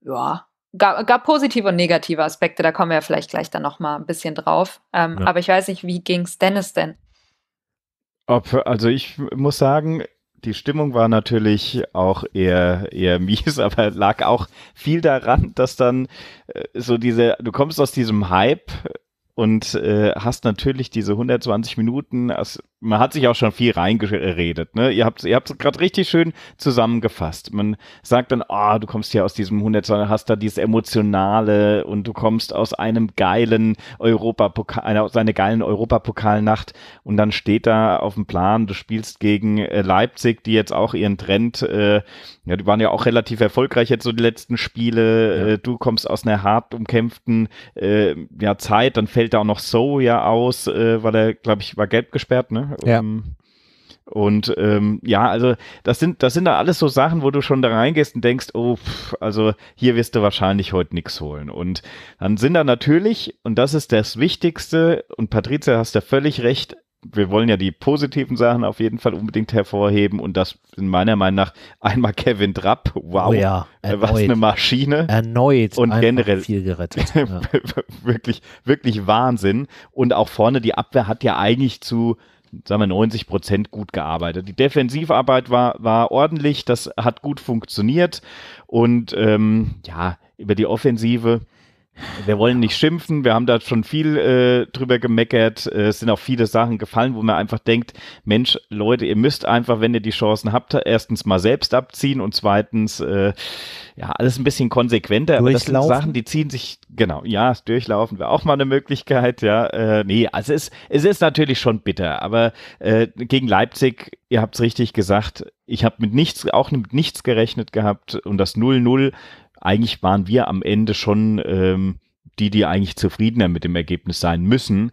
ja gab, gab positive und negative Aspekte, da kommen wir ja vielleicht gleich dann nochmal ein bisschen drauf. Ähm, ja. Aber ich weiß nicht, wie ging es Dennis denn? Ob, also ich muss sagen, die Stimmung war natürlich auch eher, eher mies, aber lag auch viel daran, dass dann äh, so diese, du kommst aus diesem Hype und äh, hast natürlich diese 120 Minuten, also man hat sich auch schon viel reingeredet, ne? Ihr habt ihr es gerade richtig schön zusammengefasst. Man sagt dann, ah, oh, du kommst hier aus diesem 120, hast da dieses emotionale und du kommst aus einem geilen Europapokal einer aus geilen Europapokalnacht und dann steht da auf dem Plan, du spielst gegen äh, Leipzig, die jetzt auch ihren Trend äh, ja, die waren ja auch relativ erfolgreich jetzt so die letzten Spiele. Ja. Äh, du kommst aus einer hart umkämpften äh, ja, Zeit, dann fällt fällt da auch noch So ja aus, äh, weil er, glaube ich, war gelb gesperrt, ne? Ja. Um, ähm, und ähm, ja, also das sind, das sind da alles so Sachen, wo du schon da reingehst und denkst, oh, pff, also hier wirst du wahrscheinlich heute nichts holen. Und dann sind da natürlich, und das ist das Wichtigste, und Patrizia hast da völlig recht, wir wollen ja die positiven Sachen auf jeden Fall unbedingt hervorheben und das in meiner Meinung nach einmal Kevin Drapp, wow, oh ja, was eine Maschine. Erneut und generell viel gerettet. Ja. wirklich, wirklich Wahnsinn. Und auch vorne die Abwehr hat ja eigentlich zu sagen wir 90 Prozent gut gearbeitet. Die Defensivarbeit war, war ordentlich, das hat gut funktioniert und ähm, ja, über die Offensive wir wollen nicht schimpfen, wir haben da schon viel äh, drüber gemeckert, äh, es sind auch viele Sachen gefallen, wo man einfach denkt, Mensch, Leute, ihr müsst einfach, wenn ihr die Chancen habt, erstens mal selbst abziehen und zweitens, äh, ja, alles ein bisschen konsequenter. Aber das sind Sachen, die ziehen sich, genau, ja, durchlaufen wäre auch mal eine Möglichkeit, ja. Äh, nee, also es, es ist natürlich schon bitter, aber äh, gegen Leipzig, ihr habt es richtig gesagt, ich habe mit nichts, auch mit nichts gerechnet gehabt und das 0-0 eigentlich waren wir am Ende schon ähm, die, die eigentlich zufriedener mit dem Ergebnis sein müssen.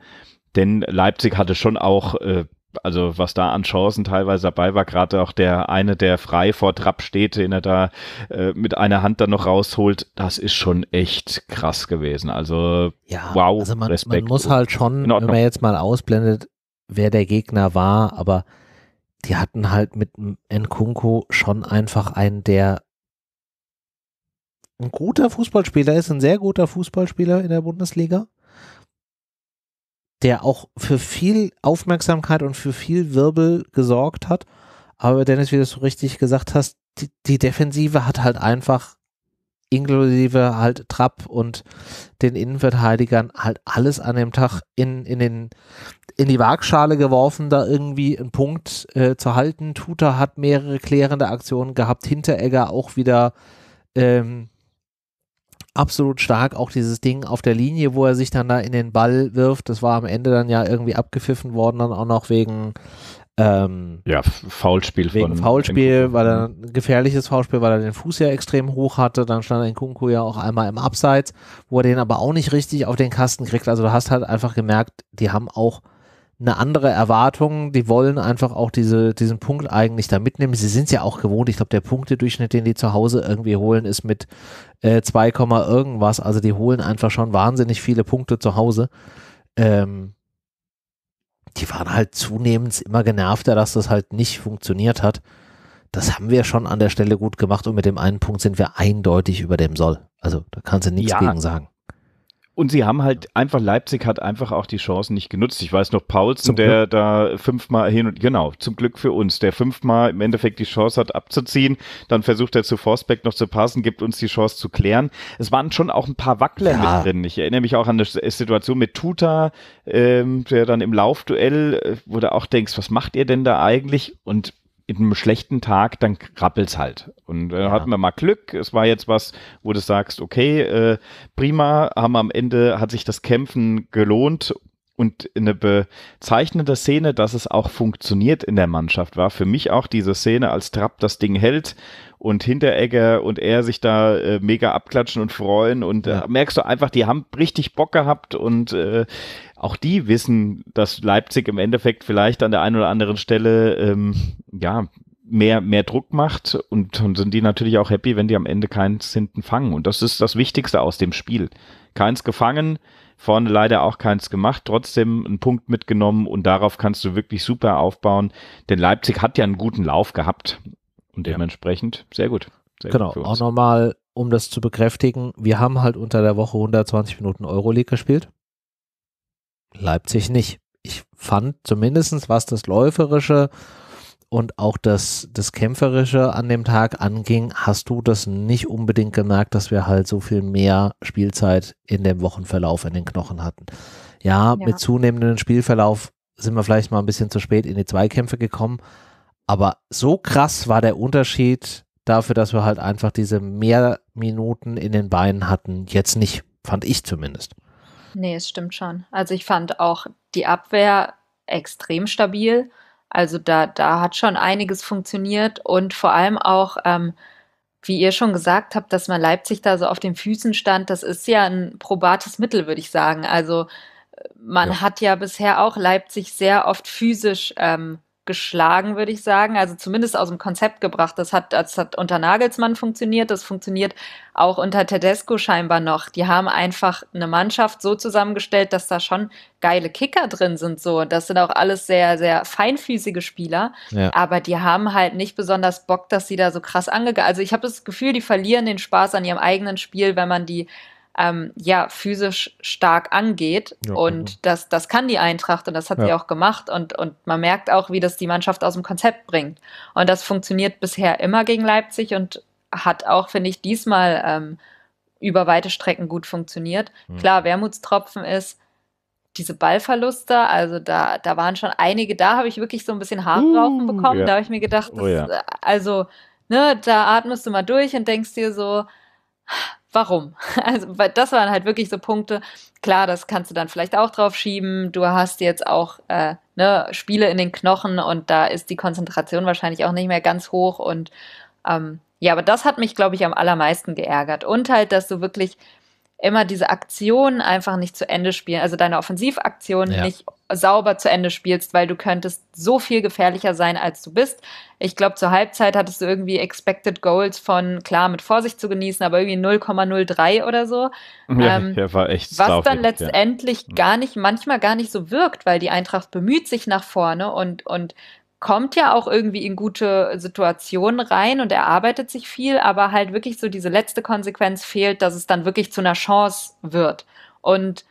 Denn Leipzig hatte schon auch, äh, also was da an Chancen teilweise dabei war, gerade auch der eine, der frei vor Trapp steht, den er da äh, mit einer Hand dann noch rausholt, das ist schon echt krass gewesen. Also ja, wow, also man, Respekt. man muss halt schon, wenn man jetzt mal ausblendet, wer der Gegner war, aber die hatten halt mit Nkunku schon einfach einen der ein guter Fußballspieler ist, ein sehr guter Fußballspieler in der Bundesliga, der auch für viel Aufmerksamkeit und für viel Wirbel gesorgt hat. Aber Dennis, wie du es so richtig gesagt hast, die, die Defensive hat halt einfach inklusive halt Trapp und den Innenverteidigern halt alles an dem Tag in, in, den, in die Waagschale geworfen, da irgendwie einen Punkt äh, zu halten. Tuta hat mehrere klärende Aktionen gehabt, Hinteregger auch wieder ähm, absolut stark. Auch dieses Ding auf der Linie, wo er sich dann da in den Ball wirft, das war am Ende dann ja irgendwie abgepfiffen worden, dann auch noch wegen. Ähm, ja, Foulspiel wegen von Foulspiel, weil er mhm. ein gefährliches Foulspiel, weil er den Fuß ja extrem hoch hatte. Dann stand ein Kunku ja auch einmal im Abseits, wo er den aber auch nicht richtig auf den Kasten kriegt. Also du hast halt einfach gemerkt, die haben auch eine andere Erwartung. Die wollen einfach auch diese, diesen Punkt eigentlich da mitnehmen. Sie sind es ja auch gewohnt. Ich glaube, der Punktedurchschnitt, den die zu Hause irgendwie holen, ist mit äh, 2, irgendwas. Also die holen einfach schon wahnsinnig viele Punkte zu Hause. Ähm, die waren halt zunehmend immer genervter, dass das halt nicht funktioniert hat. Das haben wir schon an der Stelle gut gemacht und mit dem einen Punkt sind wir eindeutig über dem Soll. Also da kannst du nichts ja. gegen sagen. Und sie haben halt einfach, Leipzig hat einfach auch die Chancen nicht genutzt. Ich weiß noch, Paulsen, zum der Glück. da fünfmal hin und, genau, zum Glück für uns, der fünfmal im Endeffekt die Chance hat abzuziehen, dann versucht er zu Forceback noch zu passen, gibt uns die Chance zu klären. Es waren schon auch ein paar Wackler ja. mit drin. Ich erinnere mich auch an eine Situation mit Tuta, ähm, der dann im Laufduell, äh, wo du auch denkst, was macht ihr denn da eigentlich? Und in einem schlechten Tag, dann rappelt's halt. Und äh, ja. hatten wir mal Glück. Es war jetzt was, wo du sagst, okay, äh, prima, haben am Ende hat sich das Kämpfen gelohnt und eine bezeichnende Szene, dass es auch funktioniert in der Mannschaft war. Für mich auch diese Szene, als Trapp das Ding hält und Hinteregger und er sich da äh, mega abklatschen und freuen und äh, ja. merkst du einfach, die haben richtig Bock gehabt und äh, auch die wissen, dass Leipzig im Endeffekt vielleicht an der einen oder anderen Stelle ähm, ja mehr, mehr Druck macht und, und sind die natürlich auch happy, wenn die am Ende keins hinten fangen. Und das ist das Wichtigste aus dem Spiel. Keins gefangen, vorne leider auch keins gemacht, trotzdem einen Punkt mitgenommen und darauf kannst du wirklich super aufbauen, denn Leipzig hat ja einen guten Lauf gehabt und dementsprechend sehr gut. Sehr genau, gut auch nochmal, um das zu bekräftigen, wir haben halt unter der Woche 120 Minuten Euroleague gespielt. Leipzig nicht. Ich fand zumindestens was das Läuferische und auch das, das Kämpferische an dem Tag anging, hast du das nicht unbedingt gemerkt, dass wir halt so viel mehr Spielzeit in dem Wochenverlauf in den Knochen hatten. Ja, ja. mit zunehmendem Spielverlauf sind wir vielleicht mal ein bisschen zu spät in die Zweikämpfe gekommen, aber so krass war der Unterschied dafür, dass wir halt einfach diese mehr Minuten in den Beinen hatten, jetzt nicht, fand ich zumindest. Nee, es stimmt schon. Also ich fand auch die Abwehr extrem stabil. Also da, da hat schon einiges funktioniert und vor allem auch, ähm, wie ihr schon gesagt habt, dass man Leipzig da so auf den Füßen stand, das ist ja ein probates Mittel, würde ich sagen. Also äh, man ja. hat ja bisher auch Leipzig sehr oft physisch ähm, geschlagen, würde ich sagen. Also zumindest aus dem Konzept gebracht. Das hat, das hat unter Nagelsmann funktioniert. Das funktioniert auch unter Tedesco scheinbar noch. Die haben einfach eine Mannschaft so zusammengestellt, dass da schon geile Kicker drin sind. So, das sind auch alles sehr, sehr feinfüßige Spieler. Ja. Aber die haben halt nicht besonders Bock, dass sie da so krass angegangen. Also ich habe das Gefühl, die verlieren den Spaß an ihrem eigenen Spiel, wenn man die ähm, ja physisch stark angeht. Ja, und ja. das, das kann die Eintracht und das hat ja. sie auch gemacht. Und, und man merkt auch, wie das die Mannschaft aus dem Konzept bringt. Und das funktioniert bisher immer gegen Leipzig und hat auch, finde ich, diesmal ähm, über weite Strecken gut funktioniert. Mhm. Klar, Wermutstropfen ist, diese Ballverluste, also da, da waren schon einige, da habe ich wirklich so ein bisschen Haarraufen uh, bekommen. Ja. Da habe ich mir gedacht, das, oh ja. Äh, also, ne, da atmest du mal durch und denkst dir so, warum? Also, das waren halt wirklich so Punkte. Klar, das kannst du dann vielleicht auch drauf schieben. Du hast jetzt auch äh, ne, Spiele in den Knochen und da ist die Konzentration wahrscheinlich auch nicht mehr ganz hoch. Und ähm, ja, aber das hat mich, glaube ich, am allermeisten geärgert. Und halt, dass du wirklich immer diese Aktionen einfach nicht zu Ende spielen, also deine Offensivaktion ja. nicht sauber zu Ende spielst, weil du könntest so viel gefährlicher sein, als du bist. Ich glaube, zur Halbzeit hattest du irgendwie Expected Goals von, klar, mit Vorsicht zu genießen, aber irgendwie 0,03 oder so. Ja, ähm, ja, war echt was staubig, dann letztendlich ja. Hm. gar nicht, manchmal gar nicht so wirkt, weil die Eintracht bemüht sich nach vorne und, und kommt ja auch irgendwie in gute Situationen rein und erarbeitet sich viel, aber halt wirklich so diese letzte Konsequenz fehlt, dass es dann wirklich zu einer Chance wird. Und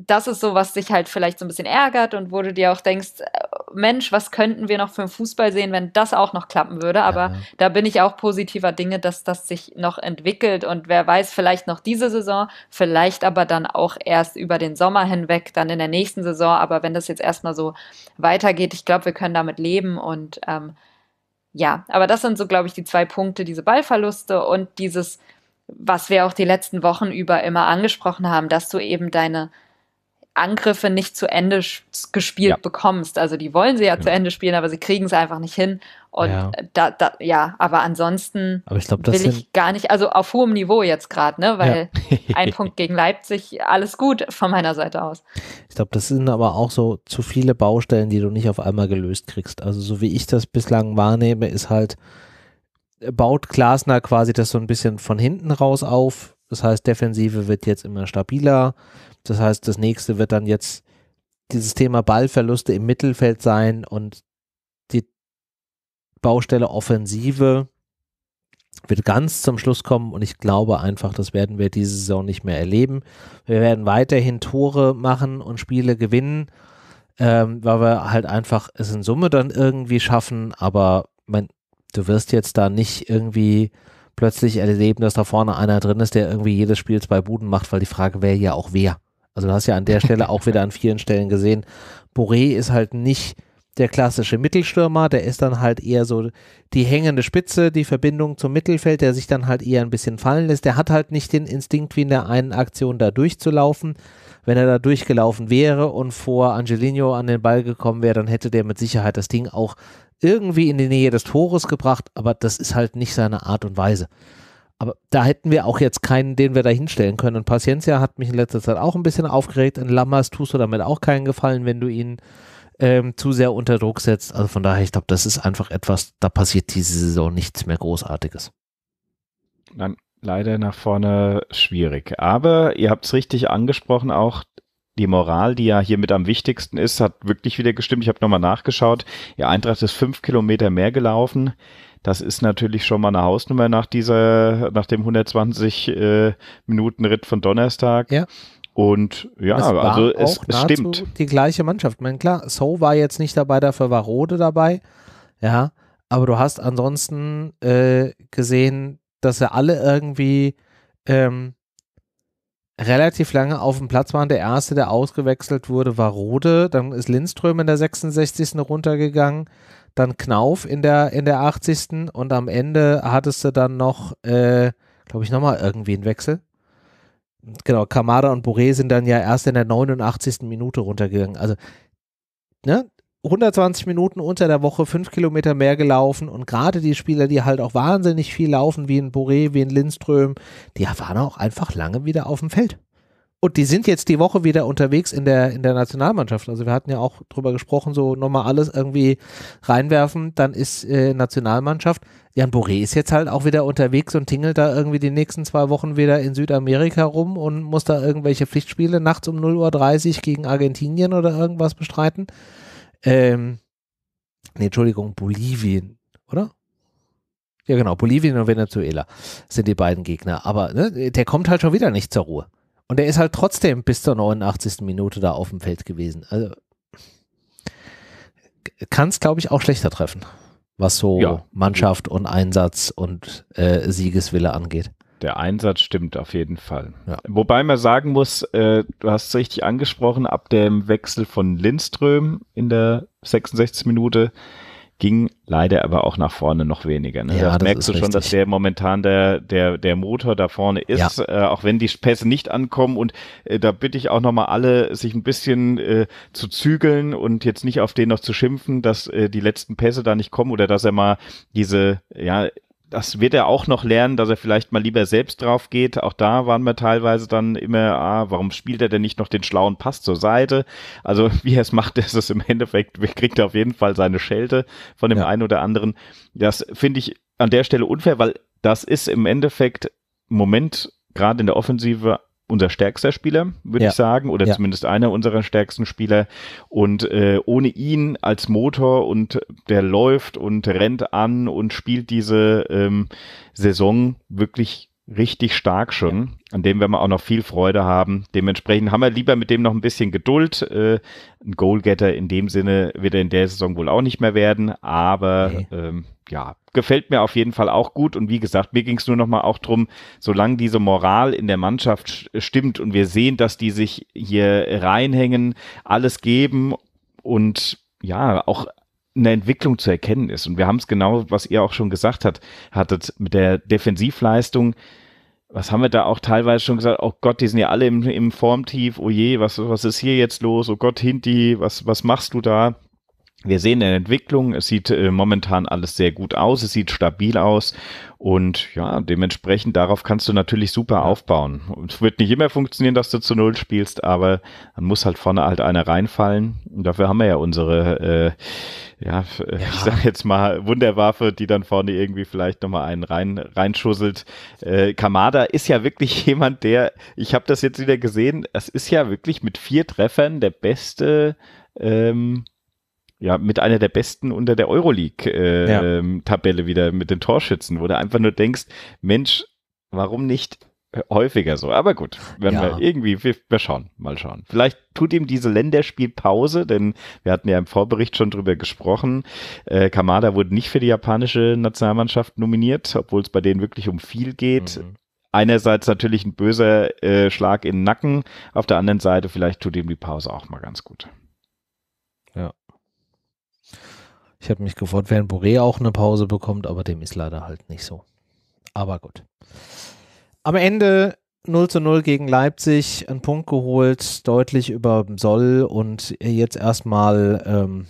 das ist so, was dich halt vielleicht so ein bisschen ärgert und wo du dir auch denkst, äh, Mensch, was könnten wir noch für einen Fußball sehen, wenn das auch noch klappen würde. Aber ja. da bin ich auch positiver Dinge, dass das sich noch entwickelt und wer weiß, vielleicht noch diese Saison, vielleicht aber dann auch erst über den Sommer hinweg, dann in der nächsten Saison. Aber wenn das jetzt erstmal so weitergeht, ich glaube, wir können damit leben und ähm, ja, aber das sind so, glaube ich, die zwei Punkte, diese Ballverluste und dieses, was wir auch die letzten Wochen über immer angesprochen haben, dass du eben deine Angriffe nicht zu Ende gespielt ja. bekommst. Also die wollen sie ja, ja. zu genau. Ende spielen, aber sie kriegen es einfach nicht hin. Und ja, da, da, ja aber ansonsten aber ich glaub, will ich gar nicht, also auf hohem Niveau jetzt gerade, ne? Weil ein Punkt gegen Leipzig, alles gut von meiner Seite aus. Ich glaube, das sind aber auch so zu viele Baustellen, die du nicht auf einmal gelöst kriegst. Also so wie ich das bislang wahrnehme, ist halt, baut Glasner quasi das so ein bisschen von hinten raus auf, das heißt, Defensive wird jetzt immer stabiler. Das heißt, das nächste wird dann jetzt dieses Thema Ballverluste im Mittelfeld sein und die Baustelle Offensive wird ganz zum Schluss kommen und ich glaube einfach, das werden wir diese Saison nicht mehr erleben. Wir werden weiterhin Tore machen und Spiele gewinnen, ähm, weil wir halt einfach es in Summe dann irgendwie schaffen, aber man, du wirst jetzt da nicht irgendwie plötzlich erleben, dass da vorne einer drin ist, der irgendwie jedes Spiel zwei Buden macht, weil die Frage wäre ja auch wer. Also du hast ja an der Stelle auch wieder an vielen Stellen gesehen, Boré ist halt nicht der klassische Mittelstürmer, der ist dann halt eher so die hängende Spitze, die Verbindung zum Mittelfeld, der sich dann halt eher ein bisschen fallen lässt. Der hat halt nicht den Instinkt, wie in der einen Aktion da durchzulaufen. Wenn er da durchgelaufen wäre und vor Angelino an den Ball gekommen wäre, dann hätte der mit Sicherheit das Ding auch irgendwie in die Nähe des Tores gebracht, aber das ist halt nicht seine Art und Weise. Aber da hätten wir auch jetzt keinen, den wir da hinstellen können. Und Paciencia hat mich in letzter Zeit auch ein bisschen aufgeregt. In Lammers tust du damit auch keinen Gefallen, wenn du ihn ähm, zu sehr unter Druck setzt. Also von daher, ich glaube, das ist einfach etwas, da passiert diese Saison nichts mehr Großartiges. Nein, leider nach vorne schwierig. Aber ihr habt es richtig angesprochen, auch die Moral, die ja hiermit am wichtigsten ist, hat wirklich wieder gestimmt. Ich habe nochmal nachgeschaut. Ihr Eintracht ist fünf Kilometer mehr gelaufen. Das ist natürlich schon mal eine Hausnummer nach dieser, nach dem 120 äh, Minuten Ritt von Donnerstag. Ja. Und ja, es also es, es stimmt. Die gleiche Mannschaft. Ich meine, klar, So war jetzt nicht dabei, dafür war Rode dabei. Ja, aber du hast ansonsten äh, gesehen, dass er alle irgendwie ähm, relativ lange auf dem Platz waren. Der erste, der ausgewechselt wurde, war Rode. Dann ist Lindström in der 66. runtergegangen. Dann Knauf in der, in der 80. Und am Ende hattest du dann noch, äh, glaube ich, nochmal irgendwie einen Wechsel. Genau, Kamada und Boré sind dann ja erst in der 89. Minute runtergegangen. Also, ne, 120 Minuten unter der Woche fünf Kilometer mehr gelaufen und gerade die Spieler, die halt auch wahnsinnig viel laufen, wie ein Boré, wie ein Lindström, die waren auch einfach lange wieder auf dem Feld. Und die sind jetzt die Woche wieder unterwegs in der, in der Nationalmannschaft. Also wir hatten ja auch drüber gesprochen, so nochmal alles irgendwie reinwerfen, dann ist äh, Nationalmannschaft. Jan Boré ist jetzt halt auch wieder unterwegs und tingelt da irgendwie die nächsten zwei Wochen wieder in Südamerika rum und muss da irgendwelche Pflichtspiele nachts um 0.30 Uhr gegen Argentinien oder irgendwas bestreiten. Ähm, nee, Entschuldigung, Bolivien, oder? Ja, genau, Bolivien und Venezuela sind die beiden Gegner. Aber ne, der kommt halt schon wieder nicht zur Ruhe. Und er ist halt trotzdem bis zur 89. Minute da auf dem Feld gewesen. Also kann es, glaube ich, auch schlechter treffen, was so ja. Mannschaft und Einsatz und äh, Siegeswille angeht der Einsatz stimmt auf jeden Fall. Ja. Wobei man sagen muss, äh, du hast es richtig angesprochen, ab dem Wechsel von Lindström in der 66. Minute ging leider aber auch nach vorne noch weniger. Ne? Ja, das, das merkst du schon, richtig. dass der momentan der, der, der Motor da vorne ist, ja. äh, auch wenn die Pässe nicht ankommen. Und äh, da bitte ich auch nochmal alle, sich ein bisschen äh, zu zügeln und jetzt nicht auf den noch zu schimpfen, dass äh, die letzten Pässe da nicht kommen oder dass er mal diese ja, das wird er auch noch lernen, dass er vielleicht mal lieber selbst drauf geht. Auch da waren wir teilweise dann immer, ah, warum spielt er denn nicht noch den schlauen Pass zur Seite? Also wie er es macht, ist es im Endeffekt, kriegt er auf jeden Fall seine Schelte von dem ja. einen oder anderen. Das finde ich an der Stelle unfair, weil das ist im Endeffekt Moment gerade in der Offensive unser stärkster Spieler, würde ja. ich sagen, oder ja. zumindest einer unserer stärksten Spieler. Und äh, ohne ihn als Motor und der läuft und rennt an und spielt diese ähm, Saison wirklich richtig stark schon, an dem werden wir auch noch viel Freude haben. Dementsprechend haben wir lieber mit dem noch ein bisschen Geduld. Äh, ein Goalgetter in dem Sinne wird er in der Saison wohl auch nicht mehr werden, aber okay. ähm, ja, gefällt mir auf jeden Fall auch gut. Und wie gesagt, mir ging es nur noch mal auch drum, solange diese Moral in der Mannschaft stimmt und wir sehen, dass die sich hier reinhängen, alles geben und ja, auch eine Entwicklung zu erkennen ist. Und wir haben es genau, was ihr auch schon gesagt hat, hattet, mit der Defensivleistung. Was haben wir da auch teilweise schon gesagt? Oh Gott, die sind ja alle im, im Formtief. Oh je, was, was ist hier jetzt los? Oh Gott, Hinti, was, was machst du da? wir sehen eine Entwicklung. Es sieht äh, momentan alles sehr gut aus. Es sieht stabil aus. Und ja, dementsprechend darauf kannst du natürlich super aufbauen. es wird nicht immer funktionieren, dass du zu Null spielst, aber man muss halt vorne halt einer reinfallen. Und dafür haben wir ja unsere, äh, ja, ja, ich sag jetzt mal, Wunderwaffe, die dann vorne irgendwie vielleicht nochmal einen rein, reinschusselt. Äh, Kamada ist ja wirklich jemand, der, ich habe das jetzt wieder gesehen, es ist ja wirklich mit vier Treffern der beste, ähm, ja, mit einer der besten unter der Euroleague-Tabelle äh, ja. Ähm, wieder mit den Torschützen, wo du einfach nur denkst, Mensch, warum nicht häufiger so? Aber gut, wenn ja. wir irgendwie, wir, wir, schauen, mal schauen. Vielleicht tut ihm diese Länderspielpause, denn wir hatten ja im Vorbericht schon drüber gesprochen. Äh, Kamada wurde nicht für die japanische Nationalmannschaft nominiert, obwohl es bei denen wirklich um viel geht. Mhm einerseits natürlich ein böser äh, Schlag in den Nacken, auf der anderen Seite vielleicht tut ihm die Pause auch mal ganz gut. Ja. Ich habe mich gefreut, während Boré auch eine Pause bekommt, aber dem ist leider halt nicht so. Aber gut. Am Ende 0 zu 0 gegen Leipzig, einen Punkt geholt, deutlich über Soll und jetzt erstmal ähm,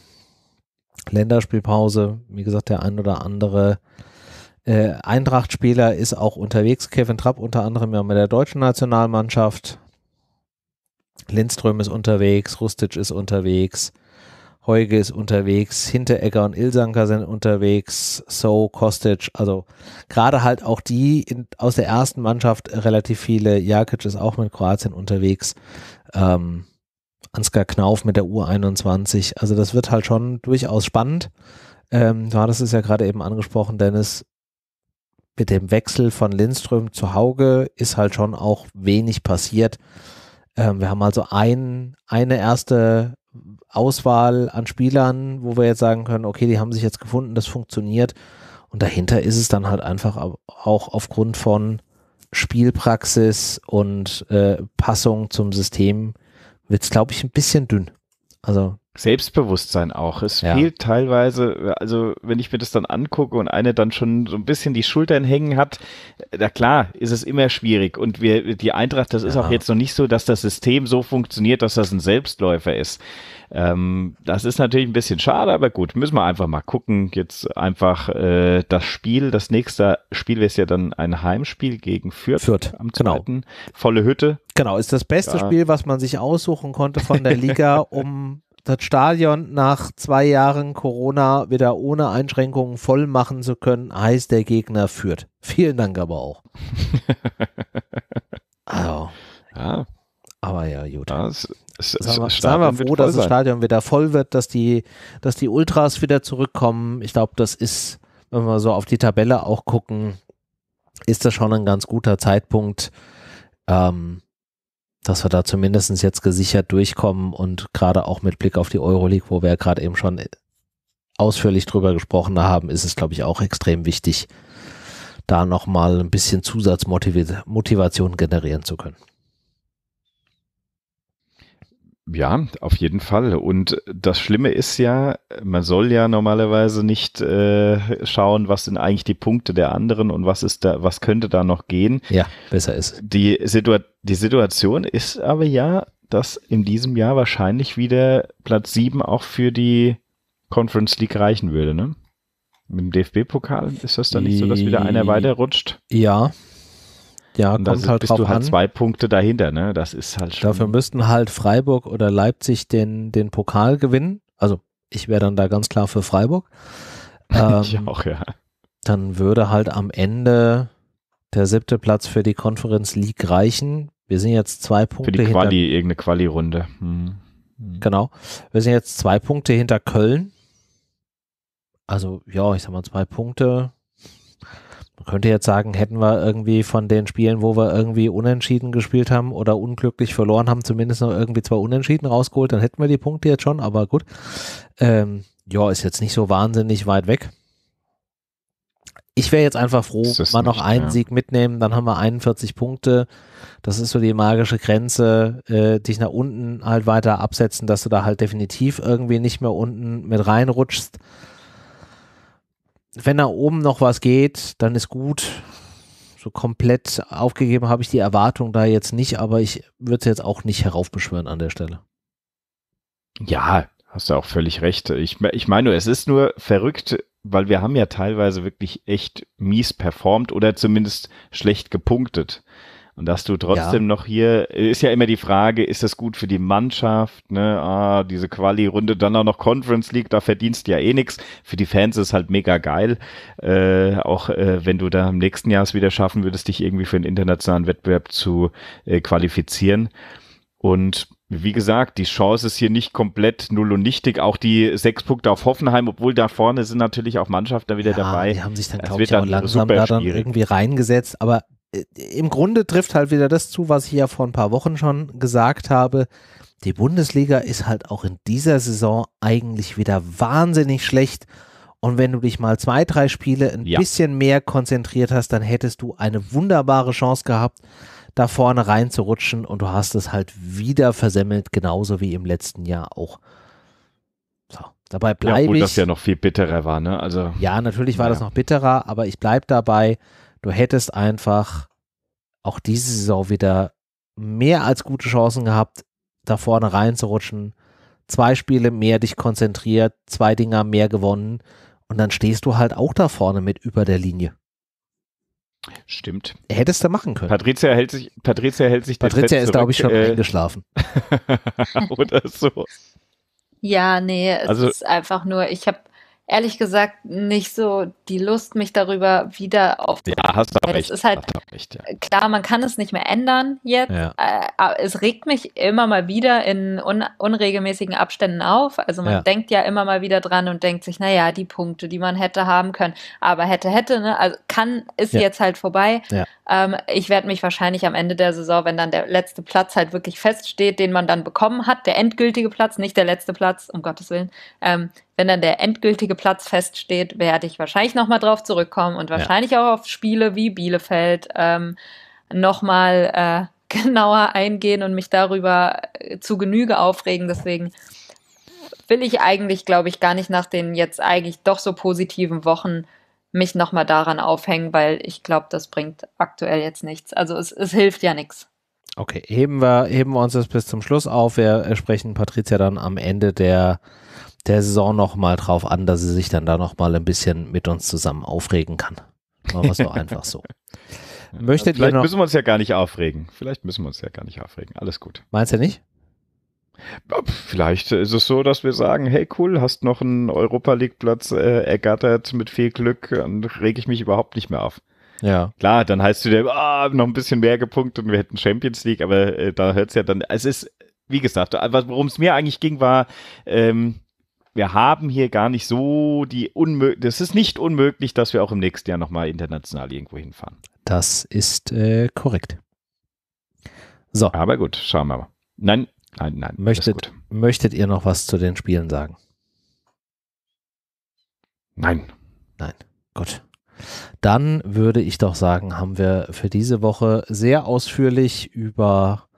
Länderspielpause. Wie gesagt, der ein oder andere äh, Eintracht-Spieler ist auch unterwegs. Kevin Trapp unter anderem ja mit der deutschen Nationalmannschaft. Lindström ist unterwegs, Rustic ist unterwegs. Heuge ist unterwegs, Hinteregger und Ilsanker sind unterwegs, So, Kostic, also gerade halt auch die in, aus der ersten Mannschaft relativ viele, Jakic ist auch mit Kroatien unterwegs, ähm, Ansgar Knauf mit der U21, also das wird halt schon durchaus spannend. Ähm, du hattest es ja gerade eben angesprochen, Dennis, mit dem Wechsel von Lindström zu Hauge ist halt schon auch wenig passiert. Ähm, wir haben also ein, eine erste Auswahl an Spielern, wo wir jetzt sagen können, okay, die haben sich jetzt gefunden, das funktioniert. Und dahinter ist es dann halt einfach auch aufgrund von Spielpraxis und äh, Passung zum System wird es, glaube ich, ein bisschen dünn. Also Selbstbewusstsein auch. Es ja. fehlt teilweise, also wenn ich mir das dann angucke und eine dann schon so ein bisschen die Schultern hängen hat, na klar, ist es immer schwierig. Und wir, die Eintracht, das ja. ist auch jetzt noch nicht so, dass das System so funktioniert, dass das ein Selbstläufer ist. Ähm, das ist natürlich ein bisschen schade, aber gut, müssen wir einfach mal gucken. Jetzt einfach äh, das Spiel, das nächste Spiel wäre es ja dann ein Heimspiel gegen Fürth, Fürth am genau. zweiten. Genau. Volle Hütte. Genau, ist das beste ja. Spiel, was man sich aussuchen konnte von der Liga, um das Stadion nach zwei Jahren Corona wieder ohne Einschränkungen voll machen zu können, heißt der Gegner führt. Vielen Dank aber auch. also. Ja. Aber ja, gut. Ja, es, es, es, sagen wir, sagen wir froh, dass das Stadion wieder voll wird, dass die, dass die Ultras wieder zurückkommen. Ich glaube, das ist, wenn wir so auf die Tabelle auch gucken, ist das schon ein ganz guter Zeitpunkt. Ähm, dass wir da zumindest jetzt gesichert durchkommen und gerade auch mit Blick auf die Euroleague, wo wir ja gerade eben schon ausführlich drüber gesprochen haben, ist es, glaube ich, auch extrem wichtig, da nochmal ein bisschen Zusatzmotivation generieren zu können. Ja, auf jeden Fall. Und das Schlimme ist ja, man soll ja normalerweise nicht äh, schauen, was sind eigentlich die Punkte der anderen und was ist da, was könnte da noch gehen. Ja, besser ist. Die, Situa die Situation ist aber ja, dass in diesem Jahr wahrscheinlich wieder Platz 7 auch für die Conference League reichen würde, ne? Mit dem DFB-Pokal ist das dann nicht so, dass wieder einer weiterrutscht? Ja, ja, und kommt halt bist drauf du halt an. zwei Punkte dahinter, ne? Das ist halt schon. Dafür müssten halt Freiburg oder Leipzig den, den Pokal gewinnen. Also ich wäre dann da ganz klar für Freiburg. Ähm, ich auch, ja. Dann würde halt am Ende der siebte Platz für die Konferenz League reichen. Wir sind jetzt zwei Punkte hinter. Für die Quali, hinter, irgendeine Quali-Runde. Hm. hm. Genau. Wir sind jetzt zwei Punkte hinter Köln. Also, ja, ich sag mal, zwei Punkte man könnte jetzt sagen, hätten wir irgendwie von den Spielen, wo wir irgendwie unentschieden gespielt haben oder unglücklich verloren haben, zumindest noch irgendwie zwei Unentschieden rausgeholt, dann hätten wir die Punkte jetzt schon, aber gut. Ähm, ja, ist jetzt nicht so wahnsinnig weit weg. Ich wäre jetzt einfach froh, mal noch einen mehr. Sieg mitnehmen, dann haben wir 41 Punkte. Das ist so die magische Grenze, äh, dich nach unten halt weiter absetzen, dass du da halt definitiv irgendwie nicht mehr unten mit reinrutschst wenn da oben noch was geht, dann ist gut. So komplett aufgegeben habe ich die Erwartung da jetzt nicht, aber ich würde es jetzt auch nicht heraufbeschwören an der Stelle. Ja, hast du auch völlig recht. Ich, ich meine, es ist nur verrückt, weil wir haben ja teilweise wirklich echt mies performt oder zumindest schlecht gepunktet. Und dass du trotzdem ja. noch hier, ist ja immer die Frage, ist das gut für die Mannschaft? Ne? Ah, diese Quali-Runde, dann auch noch Conference League, da verdienst du ja eh nichts. Für die Fans ist es halt mega geil. Äh, auch äh, wenn du da im nächsten Jahr es wieder schaffen würdest, dich irgendwie für einen internationalen Wettbewerb zu äh, qualifizieren. Und wie gesagt, die Chance ist hier nicht komplett null und nichtig. Auch die sechs Punkte auf Hoffenheim, obwohl da vorne sind natürlich auch Mannschaften wieder ja, dabei. Die haben sich dann, glaube ich, auch langsam da dann irgendwie reingesetzt. Aber äh, im Grunde trifft halt wieder das zu, was ich ja vor ein paar Wochen schon gesagt habe. Die Bundesliga ist halt auch in dieser Saison eigentlich wieder wahnsinnig schlecht. Und wenn du dich mal zwei, drei Spiele ein ja. bisschen mehr konzentriert hast, dann hättest du eine wunderbare Chance gehabt, da vorne reinzurutschen. Und du hast es halt wieder versemmelt, genauso wie im letzten Jahr auch. So, dabei bleibe ja, ich. Obwohl das ja noch viel bitterer war, ne? Also, ja, natürlich war ja. das noch bitterer, aber ich bleibe dabei Du hättest einfach auch diese Saison wieder mehr als gute Chancen gehabt, da vorne reinzurutschen. Zwei Spiele mehr dich konzentriert, zwei Dinger mehr gewonnen und dann stehst du halt auch da vorne mit über der Linie. Stimmt. Hättest du machen können. Patricia hält sich, Patricia hält sich Patricia ist, glaube ich, schon äh, eingeschlafen. Oder so. Ja, nee, es also, ist einfach nur, ich habe ehrlich gesagt nicht so die Lust, mich darüber wieder auf. Ja, hast du recht. Es ist halt recht, ja. klar, man kann es nicht mehr ändern jetzt. Ja. Äh, es regt mich immer mal wieder in un unregelmäßigen Abständen auf. Also man ja. denkt ja immer mal wieder dran und denkt sich, naja, die Punkte, die man hätte haben können, aber hätte, hätte, ne? Also kann, ist jetzt halt vorbei. Ähm, ich werde mich wahrscheinlich am Ende der Saison, wenn dann der letzte Platz halt wirklich feststeht, den man dann bekommen hat, der endgültige Platz, nicht der letzte Platz, um Gottes Willen, ähm, wenn dann der endgültige Platz feststeht, werde ich wahrscheinlich nochmal drauf zurückkommen und wahrscheinlich ja. auch auf Spiele wie Bielefeld ähm, nochmal äh, genauer eingehen und mich darüber äh, zu Genüge aufregen. Deswegen will ich eigentlich, glaube ich, gar nicht nach den jetzt eigentlich doch so positiven Wochen mich nochmal daran aufhängen, weil ich glaube, das bringt aktuell jetzt nichts. Also es, es hilft ja nichts. Okay, heben wir, heben wir uns das bis zum Schluss auf. Wir äh, sprechen Patricia dann am Ende der der Saison nochmal drauf an, dass sie sich dann da nochmal ein bisschen mit uns zusammen aufregen kann. Machen wir es doch einfach so. Möchtet Vielleicht müssen wir uns ja gar nicht aufregen. Vielleicht müssen wir uns ja gar nicht aufregen. Alles gut. Meinst du nicht? Vielleicht ist es so, dass wir sagen, hey cool, hast noch einen Europa League Platz äh, ergattert mit viel Glück, dann rege ich mich überhaupt nicht mehr auf. Ja. Klar, dann heißt du dir, ah, noch ein bisschen mehr gepunktet und wir hätten Champions League, aber äh, da hört es ja dann, es ist, wie gesagt, worum es mir eigentlich ging, war, ähm, wir haben hier gar nicht so die Unmöglichkeit, Es ist nicht unmöglich, dass wir auch im nächsten Jahr nochmal international irgendwo hinfahren. Das ist äh, korrekt. So. Aber gut, schauen wir mal. Nein, nein, nein. Möchtet, möchtet ihr noch was zu den Spielen sagen? Nein. Nein. Gut. Dann würde ich doch sagen, haben wir für diese Woche sehr ausführlich über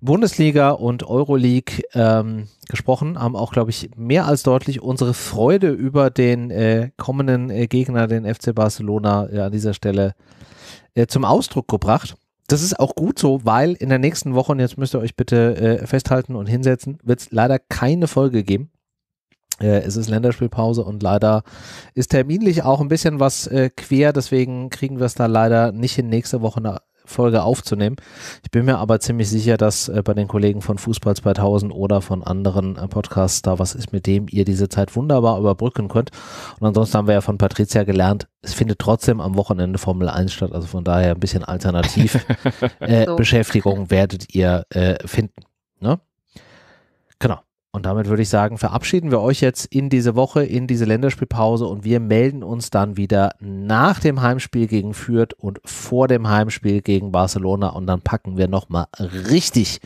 Bundesliga und Euroleague ähm, gesprochen, haben auch, glaube ich, mehr als deutlich unsere Freude über den äh, kommenden äh, Gegner, den FC Barcelona, äh, an dieser Stelle äh, zum Ausdruck gebracht. Das ist auch gut so, weil in der nächsten Woche, und jetzt müsst ihr euch bitte äh, festhalten und hinsetzen, wird es leider keine Folge geben. Äh, es ist Länderspielpause und leider ist terminlich auch ein bisschen was quer, deswegen kriegen wir es da leider nicht in nächste Woche eine Folge aufzunehmen. Ich bin mir aber ziemlich sicher, dass äh, bei den Kollegen von Fußball 2000 oder von anderen äh, Podcasts da was ist, mit dem ihr diese Zeit wunderbar überbrücken könnt. Und ansonsten haben wir ja von Patricia gelernt, es findet trotzdem am Wochenende Formel 1 statt. Also von daher ein bisschen Alternativbeschäftigung äh, so. werdet ihr äh, finden. Ne? Genau. Und damit würde ich sagen, verabschieden wir euch jetzt in diese Woche, in diese Länderspielpause und wir melden uns dann wieder nach dem Heimspiel gegen Fürth und vor dem Heimspiel gegen Barcelona und dann packen wir nochmal richtig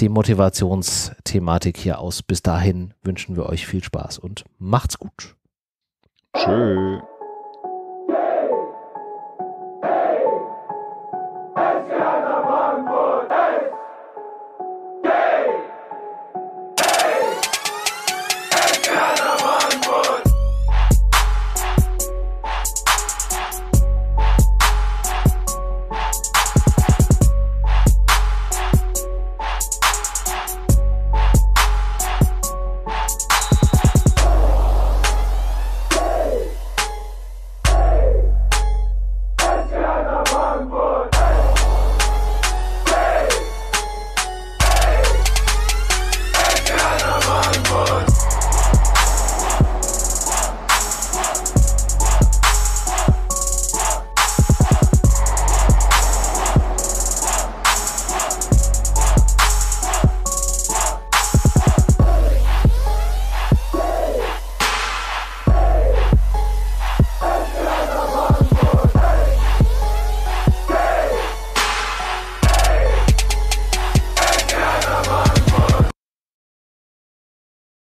die Motivationsthematik hier aus. Bis dahin wünschen wir euch viel Spaß und macht's gut. Tschüss.